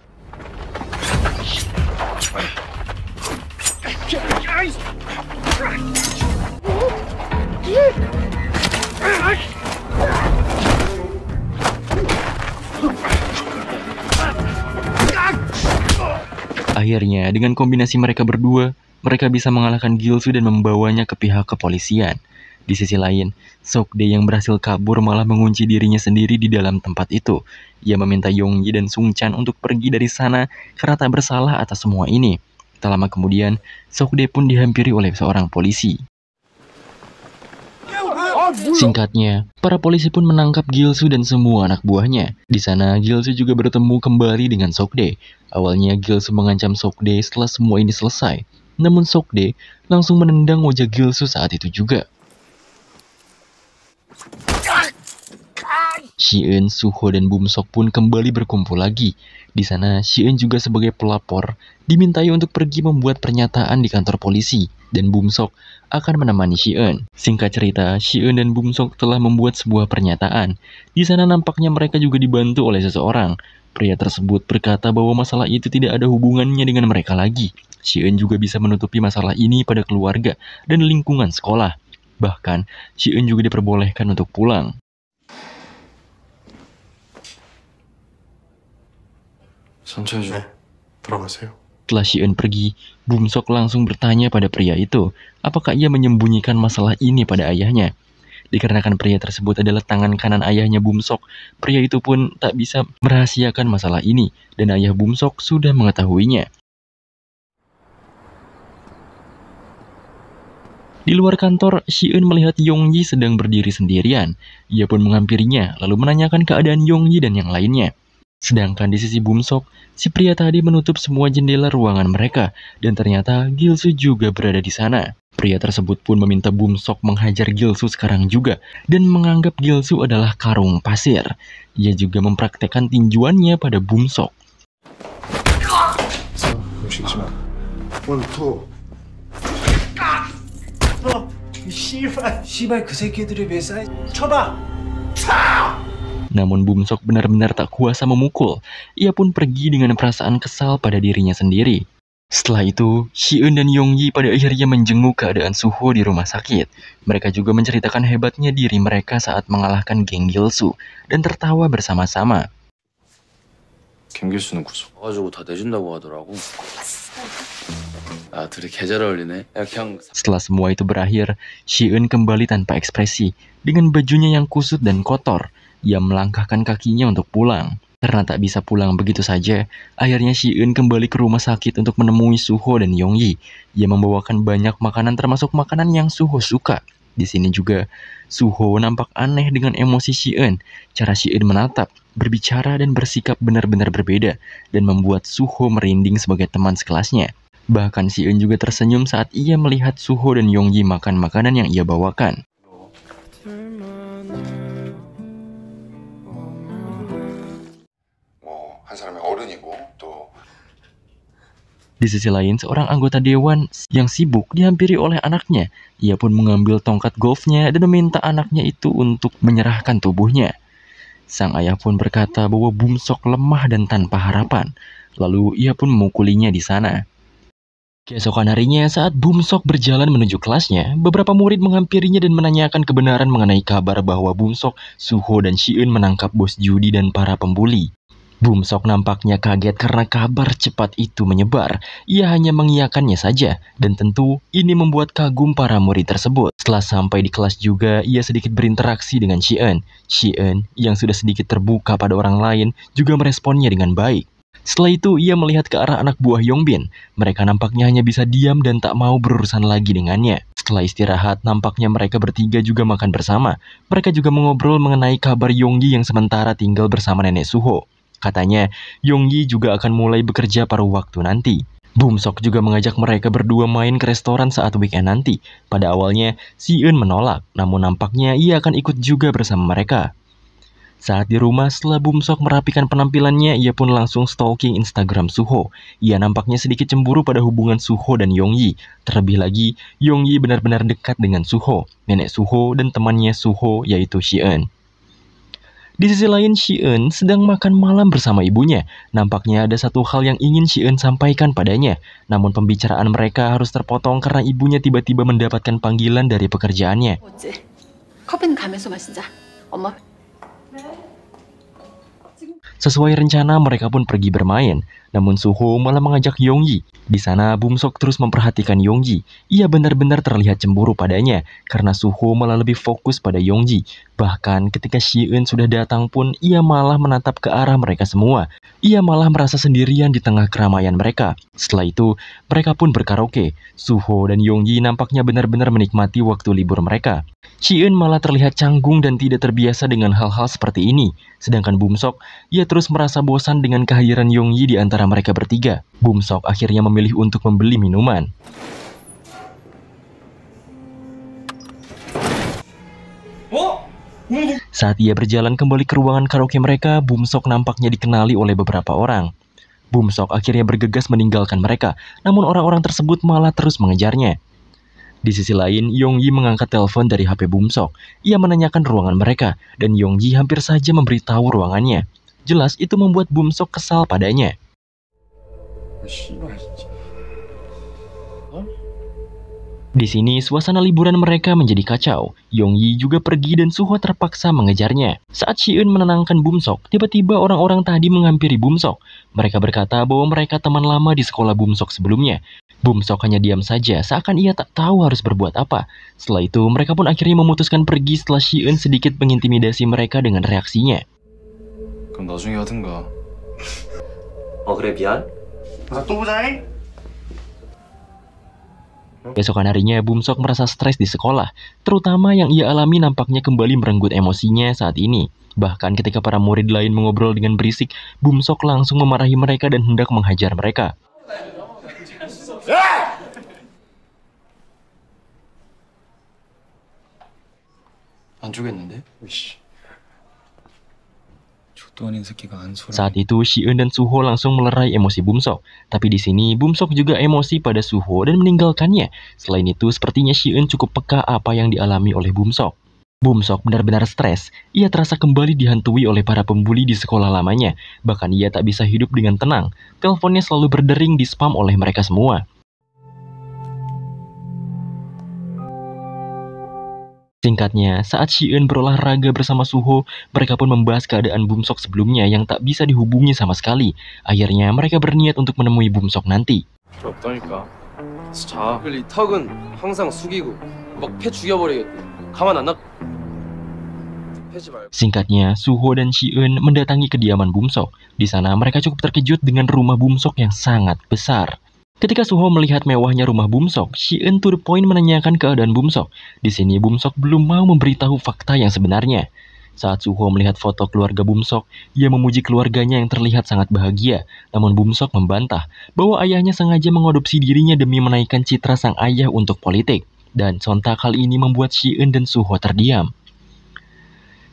Akhirnya, dengan kombinasi mereka berdua, mereka bisa mengalahkan Gilsu dan membawanya ke pihak kepolisian. Di sisi lain, Sokde yang berhasil kabur malah mengunci dirinya sendiri di dalam tempat itu. Ia meminta Yonggi dan Sungchan untuk pergi dari sana karena tak bersalah atas semua ini. Tak lama kemudian, Sokde pun dihampiri oleh seorang polisi. Singkatnya, para polisi pun menangkap Gilsu dan semua anak buahnya. Di sana, Gilsu juga bertemu kembali dengan Sokde. Awalnya Gilsu mengancam Sokde setelah semua ini selesai. Namun Sokde langsung menendang wajah Gilsu saat itu juga. Shien, Suho, dan Bumsok pun kembali berkumpul lagi. Di sana, Shien juga sebagai pelapor dimintai untuk pergi membuat pernyataan di kantor polisi, dan Bumsok akan menemani Eun. Singkat cerita, Eun dan Bumsok telah membuat sebuah pernyataan. Di sana nampaknya mereka juga dibantu oleh seseorang. Pria tersebut berkata bahwa masalah itu tidak ada hubungannya dengan mereka lagi. Eun juga bisa menutupi masalah ini pada keluarga dan lingkungan sekolah. Bahkan, Eun juga diperbolehkan untuk pulang. 선처해 네, 들어가세요. Setelah Shion pergi, Bum Sok langsung bertanya pada pria itu, apakah ia menyembunyikan masalah ini pada ayahnya. Dikarenakan pria tersebut adalah tangan kanan ayahnya Bumsok, pria itu pun tak bisa merahasiakan masalah ini, dan ayah Bumsok sudah mengetahuinya. Di luar kantor, Shiun melihat Yongji sedang berdiri sendirian. Ia pun menghampirinya, lalu menanyakan keadaan Yongji dan yang lainnya. Sedangkan di sisi Bumsok, si pria tadi menutup semua jendela ruangan mereka dan ternyata Gilsu juga berada di sana. Pria tersebut pun meminta Bumsok menghajar Gilsu sekarang juga dan menganggap Gilsu adalah karung pasir. Ia juga mempraktekkan tinjuannya pada Bumsok. 너 oh, namun Bumsok benar-benar tak kuasa memukul. Ia pun pergi dengan perasaan kesal pada dirinya sendiri. Setelah itu, Eun dan Yong Yi pada akhirnya menjenguk keadaan Suho di rumah sakit. Mereka juga menceritakan hebatnya diri mereka saat mengalahkan geng Gilsu dan tertawa bersama-sama. Setelah semua itu berakhir, Eun kembali tanpa ekspresi dengan bajunya yang kusut dan kotor. Ia melangkahkan kakinya untuk pulang. Karena tak bisa pulang begitu saja, akhirnya Shi Eun kembali ke rumah sakit untuk menemui Suho dan Yong Yi Ia membawakan banyak makanan termasuk makanan yang Suho suka. Di sini juga, Suho nampak aneh dengan emosi Shi Eun. Cara Shi Eun menatap, berbicara dan bersikap benar-benar berbeda dan membuat Suho merinding sebagai teman sekelasnya. Bahkan Si Eun juga tersenyum saat ia melihat Suho dan Yong Yi makan makanan yang ia bawakan. di sisi lain, seorang anggota dewan yang sibuk dihampiri oleh anaknya. Ia pun mengambil tongkat golfnya dan meminta anaknya itu untuk menyerahkan tubuhnya. Sang ayah pun berkata bahwa Bumsok lemah dan tanpa harapan. Lalu ia pun memukulinya di sana. Keesokan harinya, saat Bumsok berjalan menuju kelasnya, beberapa murid menghampirinya dan menanyakan kebenaran mengenai kabar bahwa Bumsok, Suho, dan Shiun menangkap bos judi dan para pembuli. Boom Sok nampaknya kaget karena kabar cepat itu menyebar. Ia hanya mengiyakannya saja, dan tentu ini membuat kagum para murid tersebut. Setelah sampai di kelas juga, ia sedikit berinteraksi dengan Shien. Shien, yang sudah sedikit terbuka pada orang lain, juga meresponnya dengan baik. Setelah itu, ia melihat ke arah anak buah Yongbin. Mereka nampaknya hanya bisa diam dan tak mau berurusan lagi dengannya. Setelah istirahat, nampaknya mereka bertiga juga makan bersama. Mereka juga mengobrol mengenai kabar Yonggi yang sementara tinggal bersama nenek Suho. Katanya, Yong Yi juga akan mulai bekerja paruh waktu nanti. Boom Sok juga mengajak mereka berdua main ke restoran saat weekend nanti. Pada awalnya, Si Eun menolak, namun nampaknya ia akan ikut juga bersama mereka. Saat di rumah, setelah Boom Sok merapikan penampilannya, ia pun langsung stalking Instagram Suho. Ia nampaknya sedikit cemburu pada hubungan Suho dan Yong Yi. Terlebih lagi, Yong Yi benar-benar dekat dengan Suho, nenek Suho dan temannya Suho yaitu Si Eun. Di sisi lain, Shion sedang makan malam bersama ibunya. Nampaknya ada satu hal yang ingin Shion sampaikan padanya. Namun pembicaraan mereka harus terpotong karena ibunya tiba-tiba mendapatkan panggilan dari pekerjaannya. Sesuai rencana, mereka pun pergi bermain. Namun Suho malah mengajak Yongyi. Di sana Bum Sok terus memperhatikan Yongyi. Ia benar-benar terlihat cemburu padanya karena Suho malah lebih fokus pada Yongji. Bahkan ketika Eun sudah datang pun ia malah menatap ke arah mereka semua. Ia malah merasa sendirian di tengah keramaian mereka. Setelah itu, mereka pun berkaraoke. Suho dan Yongyi nampaknya benar-benar menikmati waktu libur mereka. Eun malah terlihat canggung dan tidak terbiasa dengan hal-hal seperti ini. Sedangkan Bum Sok, ia terus merasa bosan dengan kehadiran Yongyi di antara antara mereka bertiga, Bumsok Sok akhirnya memilih untuk membeli minuman. Saat ia berjalan kembali ke ruangan karaoke mereka, Bumsok Sok nampaknya dikenali oleh beberapa orang. Bumsok Sok akhirnya bergegas meninggalkan mereka, namun orang-orang tersebut malah terus mengejarnya. Di sisi lain, Yong Yi mengangkat telepon dari HP Bumsok. Sok. Ia menanyakan ruangan mereka, dan Yong Yi hampir saja memberitahu ruangannya. Jelas itu membuat Bumsok Sok kesal padanya. Di sini, suasana liburan mereka menjadi kacau. Yong Yi juga pergi dan Suho terpaksa mengejarnya. Saat Eun menenangkan Bum Sok, tiba-tiba orang-orang tadi menghampiri Bum Sok. Mereka berkata bahwa mereka teman lama di sekolah Bum Sok sebelumnya. Bum Sok hanya diam saja, seakan ia tak tahu harus berbuat apa. Setelah itu, mereka pun akhirnya memutuskan pergi setelah Eun sedikit mengintimidasi mereka dengan reaksinya. Kamu Oh, 그래, 미안. Satu Besokan harinya, Bumsok merasa stres di sekolah, terutama yang ia alami nampaknya kembali merenggut emosinya saat ini. Bahkan ketika para murid lain mengobrol dengan berisik, Bumsok langsung memarahi mereka dan hendak menghajar mereka. Saat itu, Shion dan Suho langsung melerai emosi Bumsok. Tapi di sini, Bumsok juga emosi pada Suho dan meninggalkannya. Selain itu, sepertinya Shion cukup peka apa yang dialami oleh Bumsok. Bumsok benar-benar stres. Ia terasa kembali dihantui oleh para pembuli di sekolah lamanya. Bahkan ia tak bisa hidup dengan tenang. Teleponnya selalu berdering di spam oleh mereka semua. Singkatnya, saat Shion berolahraga bersama Suho, mereka pun membahas keadaan Bumsok sebelumnya yang tak bisa dihubungi sama sekali. Akhirnya, mereka berniat untuk menemui Bumsok nanti. Singkatnya, Suho dan Shion mendatangi kediaman Bumsok. Di sana, mereka cukup terkejut dengan rumah Bumsok yang sangat besar. Ketika Suho melihat mewahnya rumah Bumsok, Si Eun to the point menanyakan keadaan Bumsok. Di sini Bumsok belum mau memberitahu fakta yang sebenarnya. Saat Suho melihat foto keluarga Bumsok, ia memuji keluarganya yang terlihat sangat bahagia. Namun Bumsok membantah bahwa ayahnya sengaja mengadopsi dirinya demi menaikkan citra sang ayah untuk politik. Dan sontak hal ini membuat Si Eun dan Suho terdiam.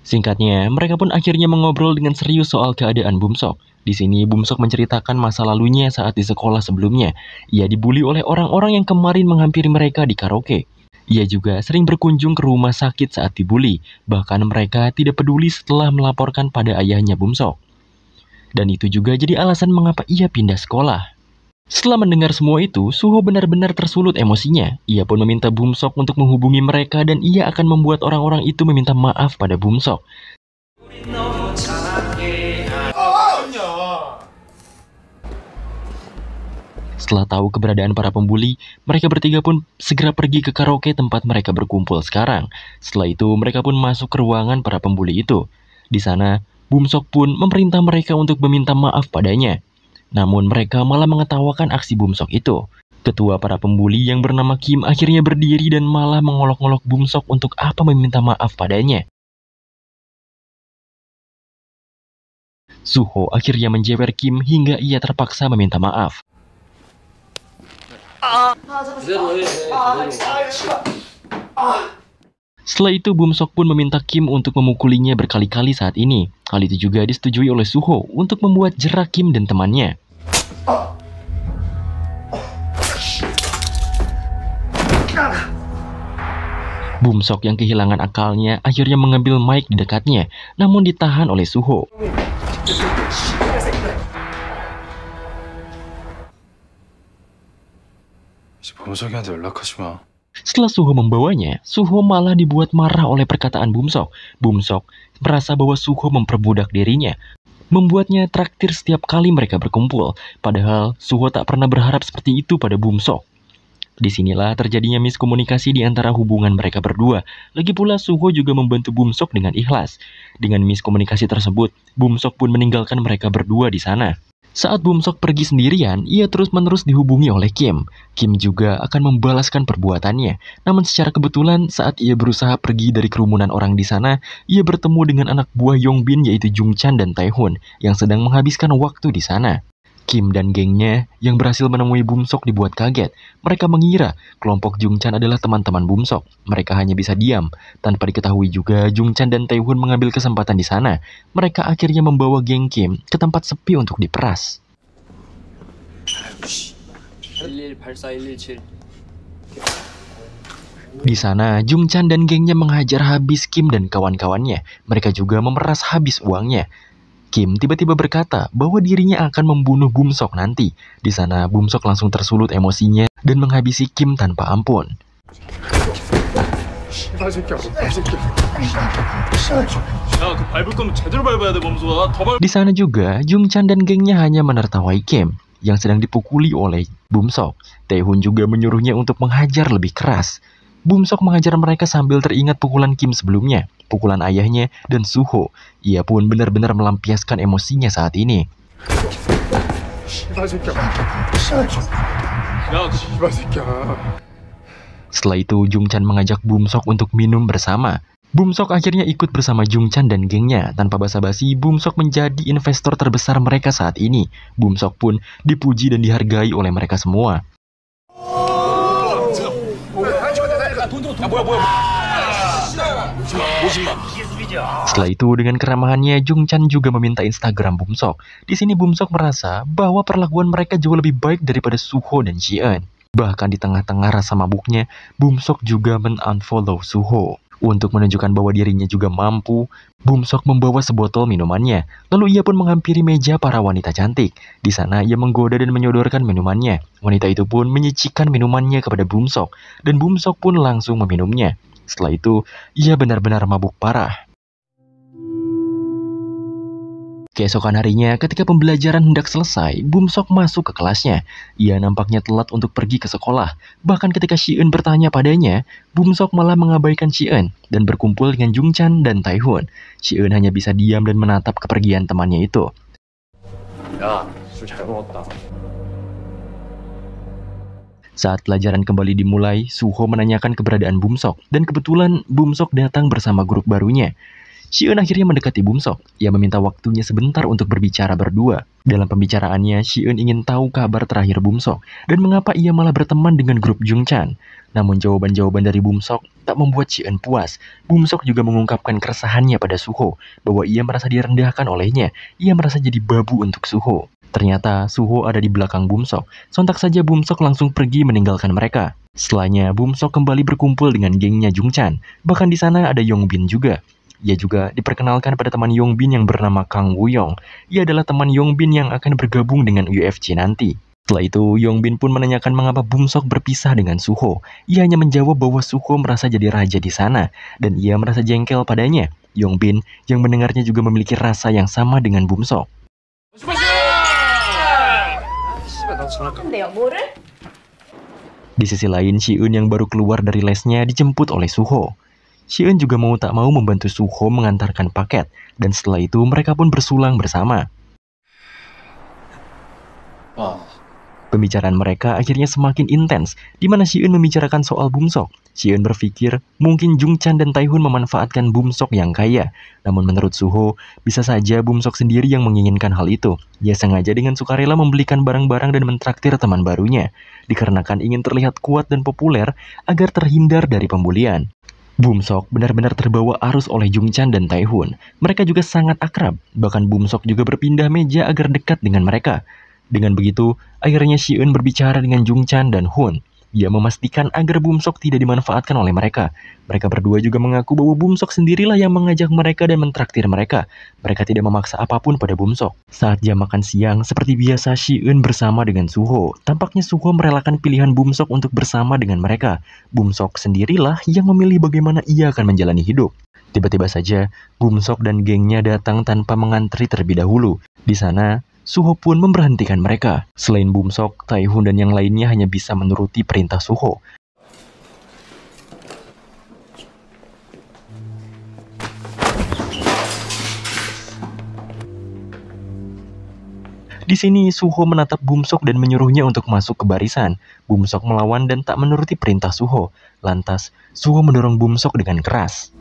Singkatnya, mereka pun akhirnya mengobrol dengan serius soal keadaan Bumsok. Di sini, Bumsok menceritakan masa lalunya saat di sekolah sebelumnya. Ia dibully oleh orang-orang yang kemarin menghampiri mereka di karaoke. Ia juga sering berkunjung ke rumah sakit saat dibully, bahkan mereka tidak peduli setelah melaporkan pada ayahnya Bumsok. Dan itu juga jadi alasan mengapa ia pindah sekolah. Setelah mendengar semua itu, Suho benar-benar tersulut emosinya. Ia pun meminta Bumsok untuk menghubungi mereka dan ia akan membuat orang-orang itu meminta maaf pada Bumsok. Setelah tahu keberadaan para pembuli, mereka bertiga pun segera pergi ke karaoke tempat mereka berkumpul sekarang. Setelah itu, mereka pun masuk ke ruangan para pembuli itu. Di sana, Bumsok pun memerintah mereka untuk meminta maaf padanya. Namun mereka malah mengetawakan aksi Bumsok itu. Ketua para pembuli yang bernama Kim akhirnya berdiri dan malah mengolok-olok Bumsok untuk apa meminta maaf padanya. Suho akhirnya menjewer Kim hingga ia terpaksa meminta maaf. Setelah itu, Bum Sok pun meminta Kim untuk memukulinya berkali-kali saat ini. Hal itu juga disetujui oleh Suho untuk membuat jerak Kim dan temannya. Bum Sok yang kehilangan akalnya akhirnya mengambil mic di dekatnya, namun ditahan oleh Suho. Si Bumsoknya 연락하지 Setelah Suho membawanya, Suho malah dibuat marah oleh perkataan Bumsok. Bumsok merasa bahwa Suho memperbudak dirinya, membuatnya traktir setiap kali mereka berkumpul. Padahal Suho tak pernah berharap seperti itu pada Bumsok. Disinilah terjadinya miskomunikasi di antara hubungan mereka berdua. Lagi pula Suho juga membantu Bumsok dengan ikhlas. Dengan miskomunikasi tersebut, Bumsok pun meninggalkan mereka berdua di sana. Saat Bumsok pergi sendirian, ia terus-menerus dihubungi oleh Kim. Kim juga akan membalaskan perbuatannya. Namun secara kebetulan, saat ia berusaha pergi dari kerumunan orang di sana, ia bertemu dengan anak buah Yongbin yaitu Jung Chan dan Taehun yang sedang menghabiskan waktu di sana. Kim dan gengnya yang berhasil menemui Bumsok dibuat kaget. Mereka mengira kelompok Jungchan adalah teman-teman Bumsok. Mereka hanya bisa diam. Tanpa diketahui juga, Jungchan dan Taehoon mengambil kesempatan di sana. Mereka akhirnya membawa geng Kim ke tempat sepi untuk diperas. di sana, Jung Chan dan gengnya menghajar habis Kim dan kawan-kawannya. Mereka juga memeras habis uangnya. Kim tiba-tiba berkata bahwa dirinya akan membunuh Bumsok nanti. Di sana, Bumsok langsung tersulut emosinya dan menghabisi Kim tanpa ampun. Di sana juga, Jung Chan dan gengnya hanya menertawai Kim yang sedang dipukuli oleh Bumsok. Sok. Hoon juga menyuruhnya untuk menghajar lebih keras. Bumsok mengajar mereka sambil teringat pukulan Kim sebelumnya, pukulan ayahnya, dan Suho. Ia pun benar-benar melampiaskan emosinya saat ini. Setelah itu, Jung Chan mengajak Bumsok untuk minum bersama. Bumsok akhirnya ikut bersama Jung Chan dan gengnya. Tanpa basa-basi, Bumsok menjadi investor terbesar mereka saat ini. Bumsok pun dipuji dan dihargai oleh mereka semua. Setelah itu dengan keramahannya Jung Chan juga meminta Instagram Bumsok. Di sini Bumsok merasa bahwa perlakuan mereka jauh lebih baik daripada Suho dan Jian. Bahkan di tengah-tengah rasa mabuknya, Bumsok juga men-unfollow Suho. Untuk menunjukkan bahwa dirinya juga mampu, Bumsok membawa sebotol minumannya, lalu ia pun menghampiri meja para wanita cantik. Di sana ia menggoda dan menyodorkan minumannya. Wanita itu pun menyicikan minumannya kepada Bumsok, dan Bumsok pun langsung meminumnya. Setelah itu, ia benar-benar mabuk parah. Keesokan harinya, ketika pembelajaran hendak selesai, Bumsok masuk ke kelasnya. Ia nampaknya telat untuk pergi ke sekolah. Bahkan ketika Shien bertanya padanya, Bumsok malah mengabaikan Shien dan berkumpul dengan Jung Chan dan Taehoon. Shien hanya bisa diam dan menatap kepergian temannya itu. Ya, saat pelajaran kembali dimulai, Suho menanyakan keberadaan Bumsok, dan kebetulan Bumsok datang bersama grup barunya. Eun akhirnya mendekati Bumsok. Ia meminta waktunya sebentar untuk berbicara berdua. Dalam pembicaraannya, Eun ingin tahu kabar terakhir Bumsok dan mengapa ia malah berteman dengan grup Jung Chan. Namun jawaban-jawaban dari Bumsok tak membuat Eun puas. Bumsok juga mengungkapkan keresahannya pada Suho bahwa ia merasa direndahkan olehnya. Ia merasa jadi babu untuk Suho. Ternyata Suho ada di belakang Bumsok. Sontak saja Bumsok langsung pergi meninggalkan mereka. Setelahnya, Bumsok kembali berkumpul dengan gengnya Jungchan. Bahkan di sana ada Yongbin juga. Ia juga diperkenalkan pada teman Yong Bin yang bernama Kang Wuyong. Ia adalah teman Yong Bin yang akan bergabung dengan UFC nanti. Setelah itu, Yong Bin pun menanyakan mengapa Bumsok berpisah dengan Suho. Ia hanya menjawab bahwa Suho merasa jadi raja di sana, dan ia merasa jengkel padanya. Yong Bin yang mendengarnya juga memiliki rasa yang sama dengan Bumsok. Di sisi lain, Shiun yang baru keluar dari lesnya dijemput oleh Suho. Shion juga mau tak mau membantu Suho mengantarkan paket, dan setelah itu mereka pun bersulang bersama. Wow. Pembicaraan mereka akhirnya semakin intens, di mana Shion membicarakan soal Bumsok. Shion berpikir mungkin Jung Chan dan Taihun memanfaatkan Bumsok yang kaya. Namun menurut Suho, bisa saja Bumsok sendiri yang menginginkan hal itu. Dia sengaja dengan sukarela membelikan barang-barang dan mentraktir teman barunya, dikarenakan ingin terlihat kuat dan populer agar terhindar dari pembulian. Bumsok benar-benar terbawa arus oleh Jung Chan dan Taehoon. Mereka juga sangat akrab, bahkan Bumsok juga berpindah meja agar dekat dengan mereka. Dengan begitu, akhirnya Eun berbicara dengan Jung Chan dan Hun ia memastikan agar Bumsok tidak dimanfaatkan oleh mereka. Mereka berdua juga mengaku bahwa Bumsok sendirilah yang mengajak mereka dan mentraktir mereka. Mereka tidak memaksa apapun pada Bumsok. Saat jam makan siang, seperti biasa Shi Eun bersama dengan Suho. Tampaknya Suho merelakan pilihan Bumsok untuk bersama dengan mereka. Bumsok sendirilah yang memilih bagaimana ia akan menjalani hidup. Tiba-tiba saja, Bumsok dan gengnya datang tanpa mengantri terlebih dahulu. Di sana, Suho pun memberhentikan mereka. Selain Bumsok, Taihun dan yang lainnya hanya bisa menuruti perintah Suho. Di sini, Suho menatap Bumsok dan menyuruhnya untuk masuk ke barisan. Bumsok melawan dan tak menuruti perintah Suho. Lantas, Suho mendorong Bumsok dengan keras.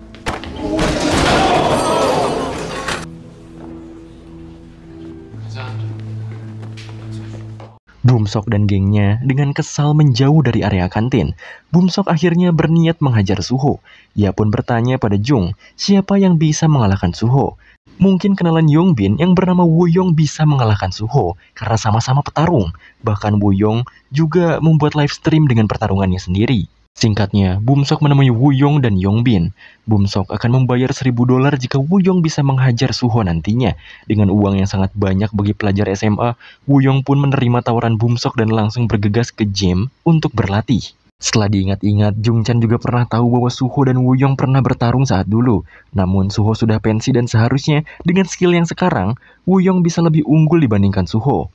Bumsok dan gengnya dengan kesal menjauh dari area kantin. Bumsok akhirnya berniat menghajar Suho. Ia pun bertanya pada Jung, siapa yang bisa mengalahkan Suho? Mungkin kenalan Yongbin yang bernama Wuyong bisa mengalahkan Suho karena sama-sama petarung. Bahkan Wuyong juga membuat live stream dengan pertarungannya sendiri. Singkatnya, Bumsok Sok menemui Wu Yong dan Yong Bin. Bumsok akan membayar seribu dolar jika Wuyong Yong bisa menghajar Suho nantinya. Dengan uang yang sangat banyak bagi pelajar SMA, Wuyong Yong pun menerima tawaran Bumsok dan langsung bergegas ke gym untuk berlatih. Setelah diingat-ingat, Jung Chan juga pernah tahu bahwa Suho dan Wuyong Yong pernah bertarung saat dulu. Namun Suho sudah pensi dan seharusnya dengan skill yang sekarang, Wuyong Yong bisa lebih unggul dibandingkan Suho.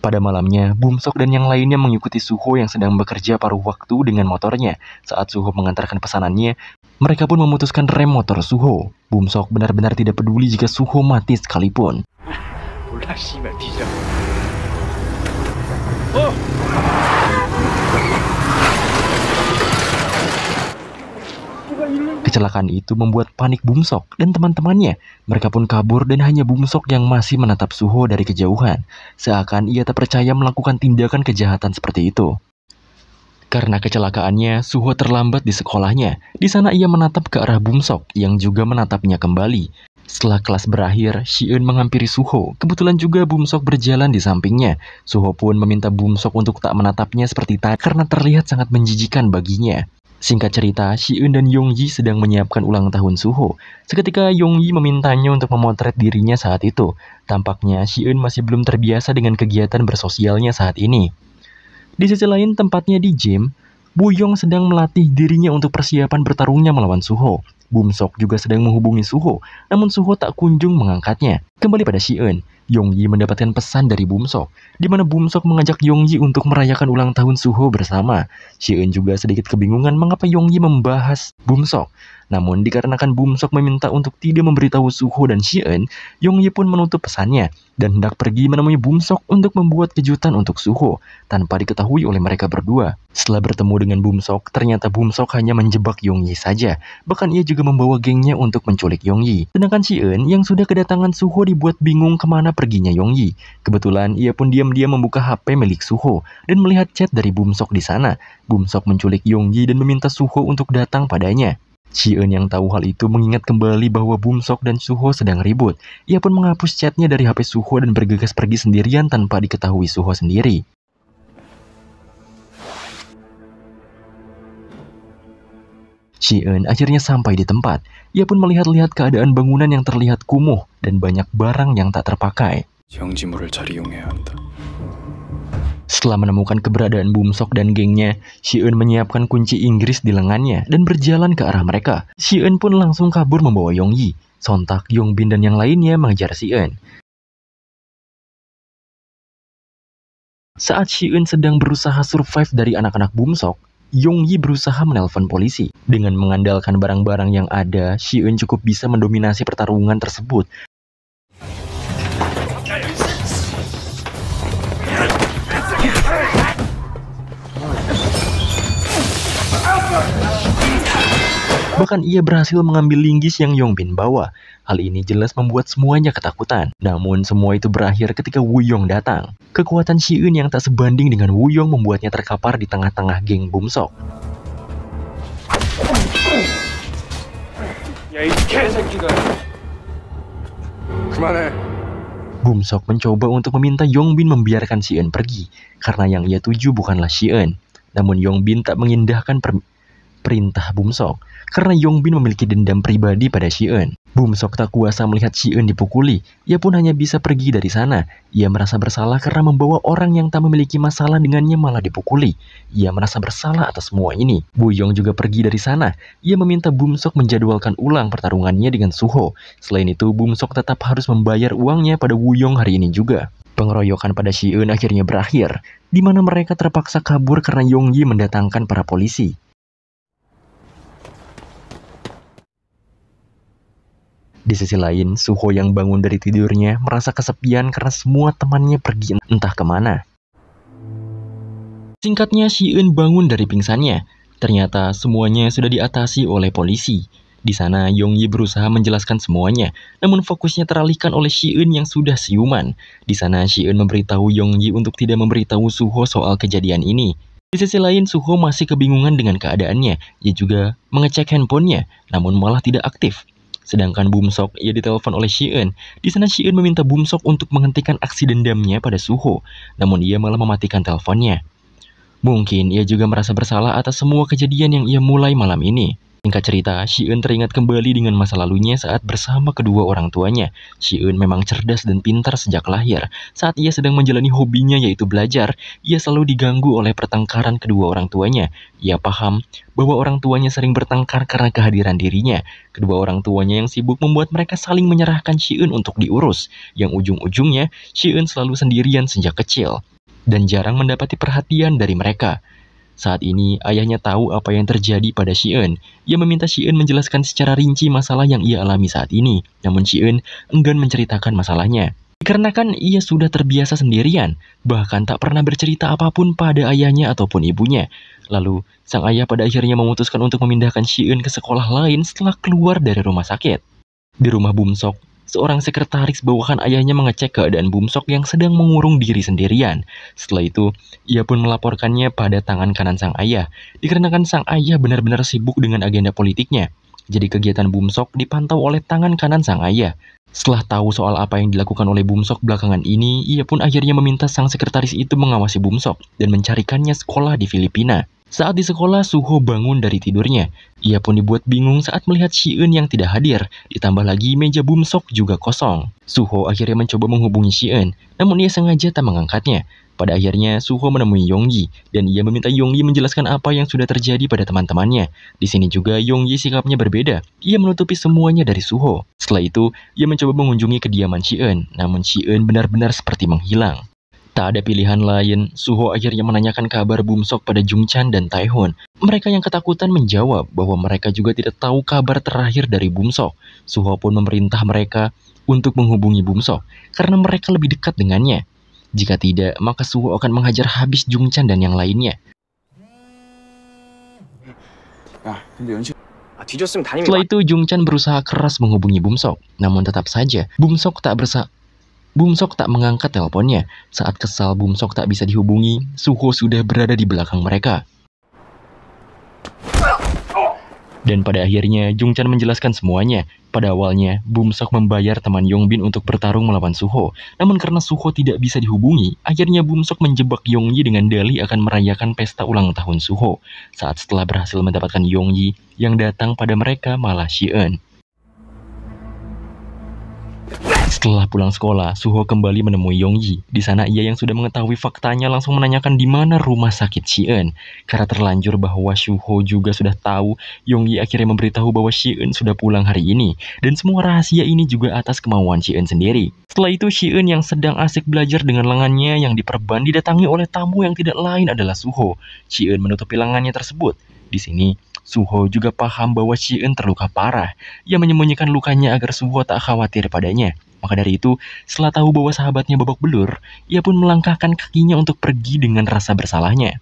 Pada malamnya, Bumsok dan yang lainnya mengikuti Suho yang sedang bekerja paruh waktu dengan motornya. Saat Suho mengantarkan pesanannya, mereka pun memutuskan rem motor Suho. Bumsok benar-benar tidak peduli jika Suho mati sekalipun. Oh! Kecelakaan itu membuat panik Bumsok dan teman-temannya. Mereka pun kabur dan hanya Bumsok yang masih menatap Suho dari kejauhan. Seakan ia tak percaya melakukan tindakan kejahatan seperti itu. Karena kecelakaannya, Suho terlambat di sekolahnya. Di sana ia menatap ke arah Bumsok yang juga menatapnya kembali. Setelah kelas berakhir, Shion menghampiri Suho. Kebetulan juga Bumsok berjalan di sampingnya. Suho pun meminta Bumsok untuk tak menatapnya seperti tadi karena terlihat sangat menjijikan baginya. Singkat cerita, Shiun dan Yong Yi sedang menyiapkan ulang tahun Suho. Seketika Yong Yi memintanya untuk memotret dirinya saat itu. Tampaknya Shiun masih belum terbiasa dengan kegiatan bersosialnya saat ini. Di sisi lain, tempatnya di gym, Bu Yong sedang melatih dirinya untuk persiapan bertarungnya melawan Suho. Bumsok Sok juga sedang menghubungi Suho, namun Suho tak kunjung mengangkatnya. Kembali pada Eun, Yong Yi mendapatkan pesan dari Bumsok, Sok, di mana Bumsok Sok mengajak Yong Yi untuk merayakan ulang tahun Suho bersama. Eun juga sedikit kebingungan mengapa Yong Yi membahas Bumsok. Sok. Namun dikarenakan Bum Sok meminta untuk tidak memberitahu Suho dan Shien, Yong Ye pun menutup pesannya dan hendak pergi menemui Bum Sok untuk membuat kejutan untuk Suho tanpa diketahui oleh mereka berdua. Setelah bertemu dengan Bum Sok, ternyata Bum Sok hanya menjebak Yong Ye saja. Bahkan ia juga membawa gengnya untuk menculik Yong Yi. Sedangkan Shien yang sudah kedatangan Suho dibuat bingung kemana perginya Yong Yi. Kebetulan ia pun diam-diam membuka HP milik Suho dan melihat chat dari Bum Sok di sana. Bum Sok menculik Yong Yi dan meminta Suho untuk datang padanya. Cien yang tahu hal itu mengingat kembali bahwa Bumsok dan Suho sedang ribut. Ia pun menghapus chatnya dari HP Suho dan bergegas pergi sendirian tanpa diketahui Suho sendiri. Cien akhirnya sampai di tempat. Ia pun melihat-lihat keadaan bangunan yang terlihat kumuh dan banyak barang yang tak terpakai. Setelah menemukan keberadaan Bumsok dan gengnya, Eun menyiapkan kunci Inggris di lengannya dan berjalan ke arah mereka. Eun pun langsung kabur membawa Yong Yi. Sontak Yong Bin dan yang lainnya mengejar Eun. Saat Eun sedang berusaha survive dari anak-anak Bumsok, Yi berusaha menelpon polisi. Dengan mengandalkan barang-barang yang ada, Eun cukup bisa mendominasi pertarungan tersebut Bahkan ia berhasil mengambil linggis yang Yongbin bawa. Hal ini jelas membuat semuanya ketakutan. Namun semua itu berakhir ketika Wuyong datang. Kekuatan Shiun yang tak sebanding dengan Wuyong membuatnya terkapar di tengah-tengah geng Bumsok. Ya, Bumsok mencoba untuk meminta Yongbin membiarkan Shion pergi, karena yang ia tuju bukanlah Shion. Namun Yongbin tak mengindahkan permintaan perintah Bumsok karena Yong Bin memiliki dendam pribadi pada Bum Bumsok tak kuasa melihat Eun dipukuli, ia pun hanya bisa pergi dari sana. Ia merasa bersalah karena membawa orang yang tak memiliki masalah dengannya malah dipukuli. Ia merasa bersalah atas semua ini. Bu Yong juga pergi dari sana. Ia meminta Bumsok menjadwalkan ulang pertarungannya dengan Suho. Selain itu, Bumsok tetap harus membayar uangnya pada Wu Yong hari ini juga. Pengeroyokan pada Eun akhirnya berakhir, di mana mereka terpaksa kabur karena Yong Yi mendatangkan para polisi. Di sisi lain, Suho yang bangun dari tidurnya merasa kesepian karena semua temannya pergi entah kemana. Singkatnya, Shiun bangun dari pingsannya. Ternyata semuanya sudah diatasi oleh polisi. Di sana, Yong Yi berusaha menjelaskan semuanya, namun fokusnya teralihkan oleh Shiun yang sudah siuman. Di sana, Shiun memberitahu Yong Yi untuk tidak memberitahu Suho soal kejadian ini. Di sisi lain, Suho masih kebingungan dengan keadaannya. Ia juga mengecek handphonenya, namun malah tidak aktif. Sedangkan Bumsok ia ditelepon oleh Shien. Di sana Shien meminta Bumsok untuk menghentikan aksi dendamnya pada Suho, namun ia malah mematikan teleponnya. Mungkin ia juga merasa bersalah atas semua kejadian yang ia mulai malam ini. Singkat cerita, Eun teringat kembali dengan masa lalunya saat bersama kedua orang tuanya. Eun memang cerdas dan pintar sejak lahir. Saat ia sedang menjalani hobinya yaitu belajar, ia selalu diganggu oleh pertengkaran kedua orang tuanya. Ia paham bahwa orang tuanya sering bertengkar karena kehadiran dirinya. Kedua orang tuanya yang sibuk membuat mereka saling menyerahkan Eun untuk diurus, yang ujung-ujungnya Eun selalu sendirian sejak kecil dan jarang mendapati perhatian dari mereka. Saat ini, ayahnya tahu apa yang terjadi pada Shien. Ia meminta Shien menjelaskan secara rinci masalah yang ia alami saat ini, namun Shien enggan menceritakan masalahnya. Dikarenakan ia sudah terbiasa sendirian, bahkan tak pernah bercerita apapun pada ayahnya ataupun ibunya. Lalu, sang ayah pada akhirnya memutuskan untuk memindahkan Shien ke sekolah lain setelah keluar dari rumah sakit. Di rumah Bumsok, seorang sekretaris bawahan ayahnya mengecek keadaan Bumsok yang sedang mengurung diri sendirian. Setelah itu, ia pun melaporkannya pada tangan kanan sang ayah, dikarenakan sang ayah benar-benar sibuk dengan agenda politiknya. Jadi kegiatan Bumsok dipantau oleh tangan kanan sang ayah. Setelah tahu soal apa yang dilakukan oleh Bumsok belakangan ini, ia pun akhirnya meminta sang sekretaris itu mengawasi Bumsok dan mencarikannya sekolah di Filipina. Saat di sekolah, Suho bangun dari tidurnya. Ia pun dibuat bingung saat melihat Si-eun yang tidak hadir, ditambah lagi meja Bumsok juga kosong. Suho akhirnya mencoba menghubungi Si-eun namun ia sengaja tak mengangkatnya. Pada akhirnya, Suho menemui Yonggi, dan ia meminta Yonggi menjelaskan apa yang sudah terjadi pada teman-temannya. Di sini juga Yonggi sikapnya berbeda, ia menutupi semuanya dari Suho. Setelah itu, ia mencoba mengunjungi kediaman Si-eun namun Si-eun benar-benar seperti menghilang. Tak ada pilihan lain, Suho akhirnya menanyakan kabar Bumsok pada Jung Chan dan Taehoon. Mereka yang ketakutan menjawab bahwa mereka juga tidak tahu kabar terakhir dari Bumsok. Suho pun memerintah mereka untuk menghubungi Bumsok karena mereka lebih dekat dengannya. Jika tidak, maka Suho akan menghajar habis Jung Chan dan yang lainnya. Setelah itu Jung Chan berusaha keras menghubungi Bumsok, namun tetap saja Bumsok tak bersa Bumsok tak mengangkat teleponnya. Saat kesal Bumsok tak bisa dihubungi, Suho sudah berada di belakang mereka. Dan pada akhirnya, Jung Chan menjelaskan semuanya. Pada awalnya, Bumsok membayar teman Yong Bin untuk bertarung melawan Suho. Namun karena Suho tidak bisa dihubungi, akhirnya Bumsok menjebak Yong Yi dengan Dali akan merayakan pesta ulang tahun Suho. Saat setelah berhasil mendapatkan Yong Yi, yang datang pada mereka malah Shien. Setelah pulang sekolah, Suho kembali menemui Yongyi. Di sana ia yang sudah mengetahui faktanya langsung menanyakan di mana rumah sakit Shien. Karena terlanjur bahwa Suho juga sudah tahu, Yongyi akhirnya memberitahu bahwa Shien sudah pulang hari ini. Dan semua rahasia ini juga atas kemauan Shien sendiri. Setelah itu Shien yang sedang asik belajar dengan lengannya yang diperban didatangi oleh tamu yang tidak lain adalah Suho. Shien menutupi lengannya tersebut. Di sini, Suho juga paham bahwa Xi'en terluka parah. Ia menyembunyikan lukanya agar Suho tak khawatir padanya. Maka dari itu, setelah tahu bahwa sahabatnya babak belur, ia pun melangkahkan kakinya untuk pergi dengan rasa bersalahnya.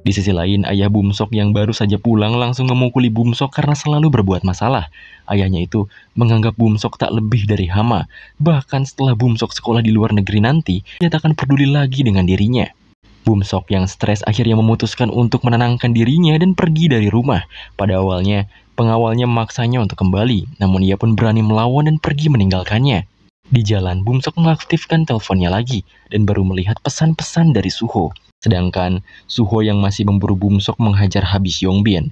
Di sisi lain, ayah Bumsok yang baru saja pulang langsung memukuli Bumsok karena selalu berbuat masalah. Ayahnya itu menganggap Bumsok tak lebih dari hama. Bahkan setelah Bumsok sekolah di luar negeri nanti, ia tak akan peduli lagi dengan dirinya. Bumsok yang stres akhirnya memutuskan untuk menenangkan dirinya dan pergi dari rumah. Pada awalnya, pengawalnya memaksanya untuk kembali, namun ia pun berani melawan dan pergi meninggalkannya. Di jalan, Bumsok mengaktifkan teleponnya lagi dan baru melihat pesan-pesan dari Suho. Sedangkan Suho yang masih memburu Bumsok menghajar habis Yongbin.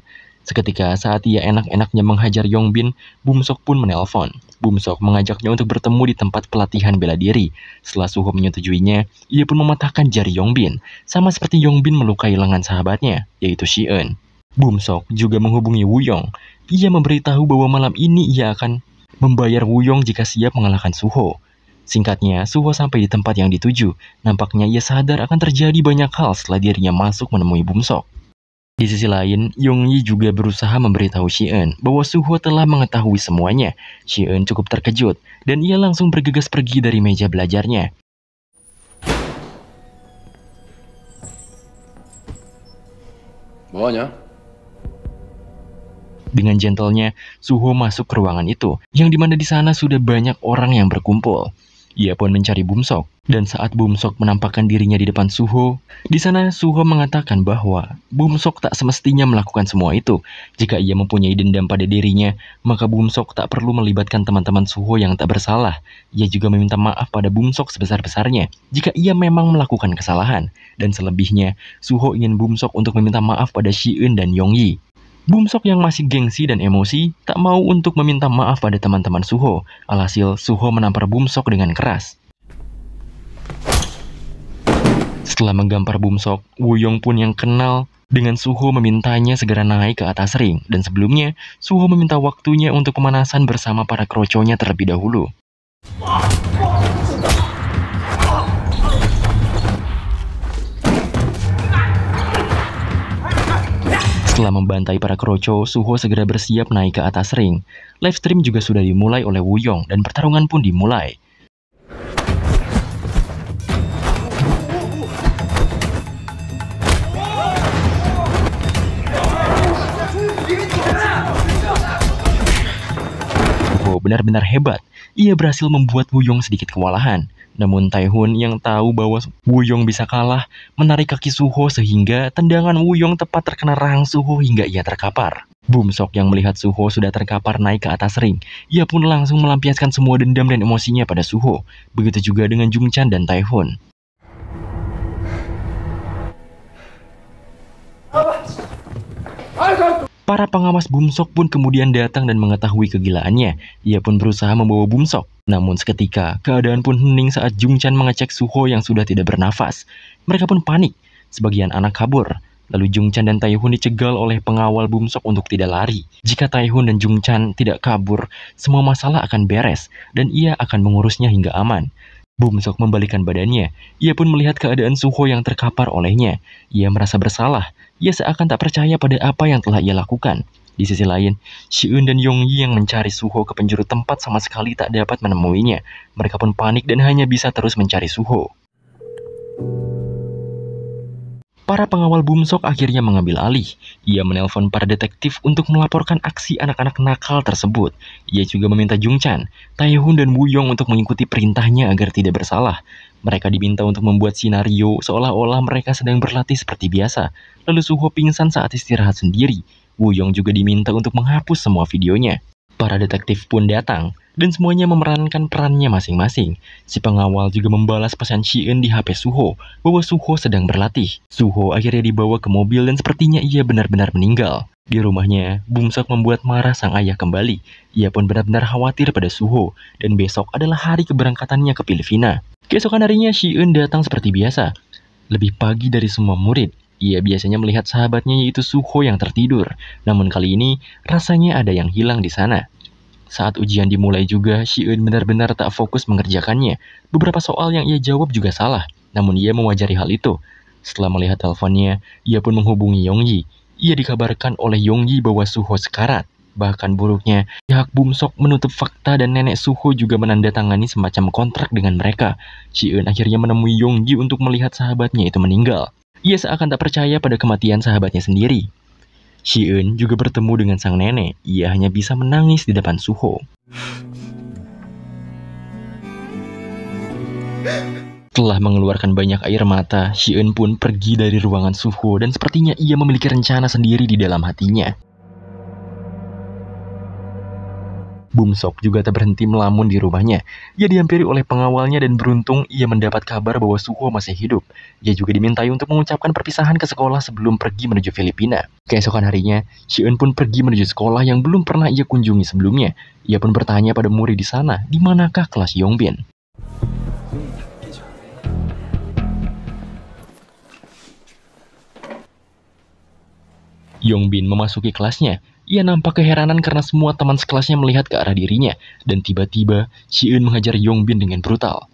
Seketika saat ia enak-enaknya menghajar Yongbin, Bum Sok pun menelpon. Bum Sok mengajaknya untuk bertemu di tempat pelatihan bela diri. Setelah Suho menyetujuinya, ia pun mematahkan jari Yong Bin, sama seperti Yong Bin melukai lengan sahabatnya, yaitu Eun. Bum Sok juga menghubungi Wuyong. Ia memberitahu bahwa malam ini ia akan membayar Wuyong jika siap mengalahkan Suho. Singkatnya, Suho sampai di tempat yang dituju. Nampaknya ia sadar akan terjadi banyak hal setelah dirinya masuk menemui Bumsok. Di sisi lain, Yong Yi juga berusaha memberitahu Xi-en bahwa Suho telah mengetahui semuanya. Xi-en cukup terkejut, dan ia langsung bergegas pergi dari meja belajarnya. Bawanya. Dengan gentlenya, Suho masuk ke ruangan itu, yang dimana di sana sudah banyak orang yang berkumpul. Ia pun mencari Bumsok. Dan saat Bumsok menampakkan dirinya di depan Suho, di sana Suho mengatakan bahwa Bumsok tak semestinya melakukan semua itu. Jika ia mempunyai dendam pada dirinya, maka Bumsok tak perlu melibatkan teman-teman Suho yang tak bersalah. Ia juga meminta maaf pada Bumsok sebesar-besarnya jika ia memang melakukan kesalahan. Dan selebihnya, Suho ingin Bumsok untuk meminta maaf pada Shiun dan Yongyi. Bumsok yang masih gengsi dan emosi tak mau untuk meminta maaf pada teman-teman Suho. Alhasil, Suho menampar Bumsok dengan keras. Setelah menggampar Bumsok, Wuyong pun yang kenal dengan Suho memintanya segera naik ke atas ring. Dan sebelumnya, Suho meminta waktunya untuk pemanasan bersama para kroconya terlebih dahulu. Setelah membantai para Kroco, Suho segera bersiap naik ke atas ring. Livestream juga sudah dimulai oleh Wuyong dan pertarungan pun dimulai. Suho benar-benar hebat. Ia berhasil membuat Wuyong sedikit kewalahan. Namun Taehoon yang tahu bahwa Wuyong bisa kalah menarik kaki Suho sehingga tendangan Wuyong tepat terkena rahang Suho hingga ia terkapar. Boom Sok yang melihat Suho sudah terkapar naik ke atas ring. Ia pun langsung melampiaskan semua dendam dan emosinya pada Suho. Begitu juga dengan Jung Chan dan Taehoon. Apa? Para pengawas Bumsok pun kemudian datang dan mengetahui kegilaannya. Ia pun berusaha membawa Bumsok. Namun seketika, keadaan pun hening saat Jung Chan mengecek Suho yang sudah tidak bernafas. Mereka pun panik. Sebagian anak kabur. Lalu Jung Chan dan Taihun dicegal oleh pengawal Bumsok untuk tidak lari. Jika Taihun dan Jung Chan tidak kabur, semua masalah akan beres dan ia akan mengurusnya hingga aman. Bumsok membalikan badannya. Ia pun melihat keadaan Suho yang terkapar olehnya. Ia merasa bersalah ia seakan tak percaya pada apa yang telah ia lakukan. Di sisi lain, Eun dan Yong Yi yang mencari Suho ke penjuru tempat sama sekali tak dapat menemuinya. Mereka pun panik dan hanya bisa terus mencari Suho. Para pengawal Bumsok akhirnya mengambil alih. Ia menelpon para detektif untuk melaporkan aksi anak-anak nakal tersebut. Ia juga meminta Jung Chan, Tae Hoon dan Woo Yong untuk mengikuti perintahnya agar tidak bersalah. Mereka diminta untuk membuat sinario seolah-olah mereka sedang berlatih seperti biasa. Lalu Suho pingsan saat istirahat sendiri. Wuyong juga diminta untuk menghapus semua videonya. Para detektif pun datang, dan semuanya memerankan perannya masing-masing. Si pengawal juga membalas pesan Shien di HP Suho bahwa Suho sedang berlatih. Suho akhirnya dibawa ke mobil dan sepertinya ia benar-benar meninggal. Di rumahnya, Bumsok membuat marah sang ayah kembali. Ia pun benar-benar khawatir pada Suho, dan besok adalah hari keberangkatannya ke Filipina. Keesokan harinya, Shiun datang seperti biasa. Lebih pagi dari semua murid, ia biasanya melihat sahabatnya yaitu Suho yang tertidur. Namun kali ini, rasanya ada yang hilang di sana. Saat ujian dimulai juga, Shiun benar-benar tak fokus mengerjakannya. Beberapa soal yang ia jawab juga salah, namun ia mewajari hal itu. Setelah melihat teleponnya, ia pun menghubungi Yongji. Ia dikabarkan oleh Yonggi bahwa Suho sekarat. Bahkan buruknya, pihak Bumsok menutup fakta dan nenek Suho juga menandatangani semacam kontrak dengan mereka. Eun akhirnya menemui Yonggi untuk melihat sahabatnya itu meninggal. Ia seakan tak percaya pada kematian sahabatnya sendiri. Eun juga bertemu dengan sang nenek. Ia hanya bisa menangis di depan Suho. Setelah mengeluarkan banyak air mata, Shien pun pergi dari ruangan Suho dan sepertinya ia memiliki rencana sendiri di dalam hatinya. Bum Sok juga tak berhenti melamun di rumahnya. Ia dihampiri oleh pengawalnya dan beruntung ia mendapat kabar bahwa Suho masih hidup. Ia juga dimintai untuk mengucapkan perpisahan ke sekolah sebelum pergi menuju Filipina. Keesokan harinya, Shion pun pergi menuju sekolah yang belum pernah ia kunjungi sebelumnya. Ia pun bertanya pada murid di sana, di manakah kelas Yongbin. Yongbin memasuki kelasnya. Ia nampak keheranan karena semua teman sekelasnya melihat ke arah dirinya, dan tiba-tiba Siun mengajar Yongbin dengan brutal.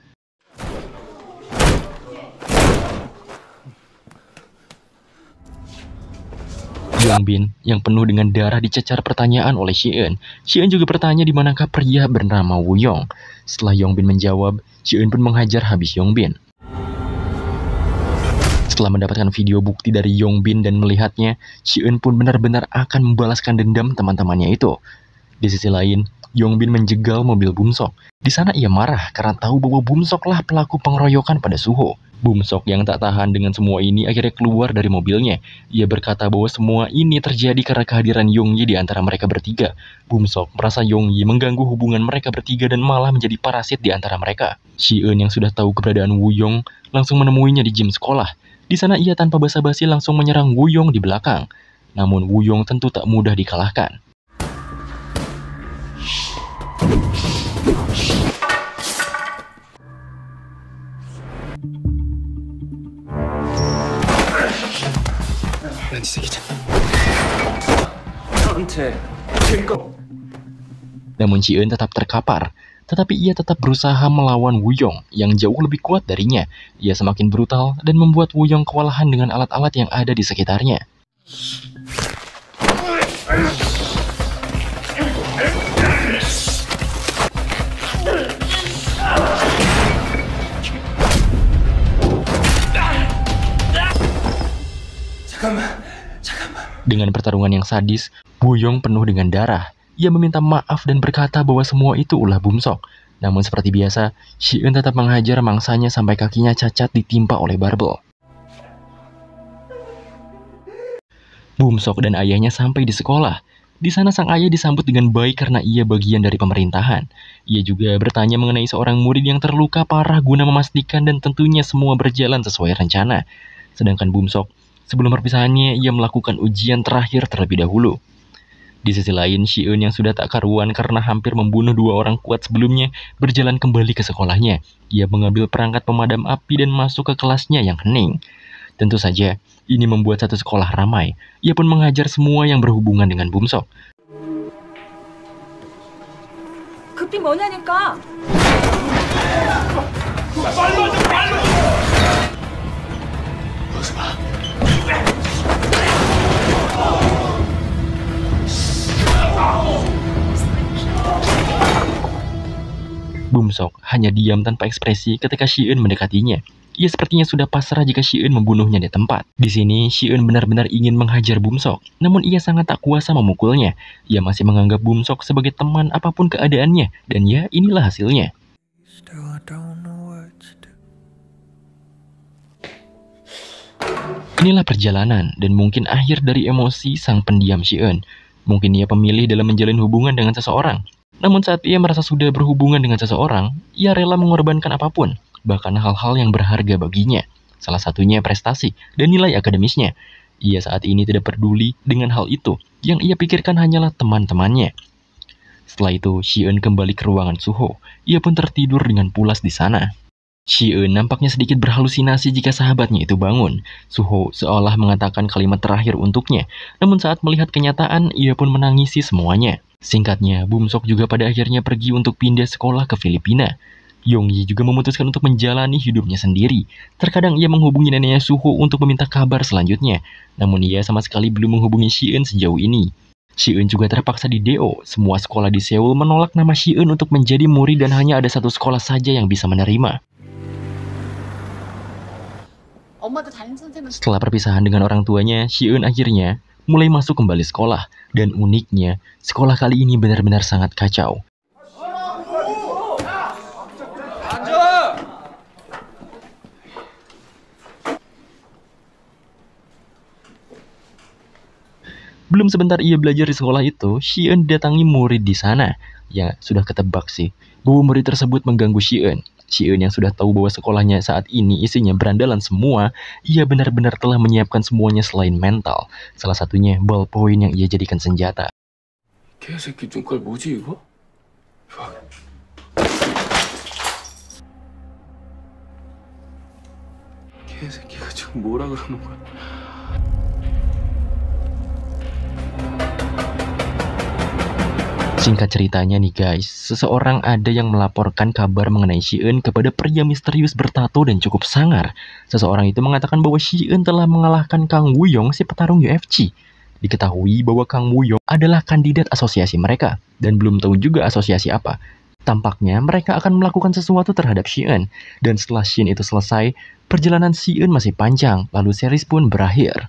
Yongbin yang penuh dengan darah dicecar pertanyaan oleh Siun. Siun juga bertanya di manakah pria bernama Yong. Setelah Yongbin menjawab, Siun pun menghajar habis Yongbin. Setelah mendapatkan video bukti dari Yong Bin dan melihatnya, Eun pun benar-benar akan membalaskan dendam teman-temannya itu. Di sisi lain, Yong Bin menjegal mobil Bumsok. Di sana ia marah karena tahu bahwa Bumsoklah pelaku pengeroyokan pada Suho. Bumsok yang tak tahan dengan semua ini akhirnya keluar dari mobilnya. Ia berkata bahwa semua ini terjadi karena kehadiran Yong Yi di antara mereka bertiga. Bumsok merasa Yong Yi mengganggu hubungan mereka bertiga dan malah menjadi parasit di antara mereka. Shi Eun yang sudah tahu keberadaan Wu Yong langsung menemuinya di gym sekolah. Di sana ia tanpa basa-basi langsung menyerang Wuyong di belakang. Namun Wuyong tentu tak mudah dikalahkan. Namun Eun tetap terkapar tetapi ia tetap berusaha melawan Wuyong yang jauh lebih kuat darinya. Ia semakin brutal dan membuat Wuyong kewalahan dengan alat-alat yang ada di sekitarnya. Dengan pertarungan yang sadis, Buyong penuh dengan darah. Ia meminta maaf dan berkata bahwa semua itu ulah Bumsok. Namun seperti biasa, Shiun tetap menghajar mangsanya sampai kakinya cacat ditimpa oleh barbel. Bumsok dan ayahnya sampai di sekolah. Di sana sang ayah disambut dengan baik karena ia bagian dari pemerintahan. Ia juga bertanya mengenai seorang murid yang terluka parah guna memastikan dan tentunya semua berjalan sesuai rencana. Sedangkan Bumsok, sebelum perpisahannya ia melakukan ujian terakhir terlebih dahulu. Di sisi lain, Shion yang sudah tak karuan karena hampir membunuh dua orang kuat sebelumnya berjalan kembali ke sekolahnya. Ia mengambil perangkat pemadam api dan masuk ke kelasnya yang hening. Tentu saja, ini membuat satu sekolah ramai. Ia pun mengajar semua yang berhubungan dengan Bumsok. 급히 Bumsok hanya diam tanpa ekspresi ketika Shiun mendekatinya. Ia sepertinya sudah pasrah jika Shiun membunuhnya di tempat. Di sini, Shiun benar-benar ingin menghajar Bumsok, namun ia sangat tak kuasa memukulnya. Ia masih menganggap Bumsok sebagai teman apapun keadaannya, dan ya inilah hasilnya. Inilah perjalanan dan mungkin akhir dari emosi sang pendiam Shiun. Mungkin ia pemilih dalam menjalin hubungan dengan seseorang. Namun saat ia merasa sudah berhubungan dengan seseorang, ia rela mengorbankan apapun, bahkan hal-hal yang berharga baginya. Salah satunya prestasi dan nilai akademisnya. Ia saat ini tidak peduli dengan hal itu, yang ia pikirkan hanyalah teman-temannya. Setelah itu, Shion kembali ke ruangan Suho. Ia pun tertidur dengan pulas di sana. Shi-eun nampaknya sedikit berhalusinasi jika sahabatnya itu bangun. Suho seolah mengatakan kalimat terakhir untuknya, namun saat melihat kenyataan, ia pun menangisi semuanya. Singkatnya, Bum Sok juga pada akhirnya pergi untuk pindah sekolah ke Filipina. yong Yi juga memutuskan untuk menjalani hidupnya sendiri. Terkadang ia menghubungi neneknya Suho untuk meminta kabar selanjutnya, namun ia sama sekali belum menghubungi Shi-eun sejauh ini. Shi-eun juga terpaksa di DO. Semua sekolah di Seoul menolak nama Shi-eun untuk menjadi murid dan hanya ada satu sekolah saja yang bisa menerima. Setelah perpisahan dengan orang tuanya, Shiun akhirnya mulai masuk kembali sekolah. Dan uniknya, sekolah kali ini benar-benar sangat kacau. Belum sebentar ia belajar di sekolah itu, Shion datangi murid di sana. Ya, sudah ketebak sih. Bahwa murid tersebut mengganggu Shion. Cieun yang sudah tahu bahwa sekolahnya saat ini isinya berandalan semua, ia benar-benar telah menyiapkan semuanya selain mental. Salah satunya ballpoint yang ia jadikan senjata. Singkat ceritanya nih guys, seseorang ada yang melaporkan kabar mengenai Shiun kepada pria misterius bertato dan cukup sangar. Seseorang itu mengatakan bahwa Shiun telah mengalahkan Kang Wuyong si petarung UFC. Diketahui bahwa Kang Wuyong adalah kandidat asosiasi mereka dan belum tahu juga asosiasi apa. Tampaknya mereka akan melakukan sesuatu terhadap Shiun dan setelah Shiun itu selesai, perjalanan Shiun masih panjang lalu series pun berakhir.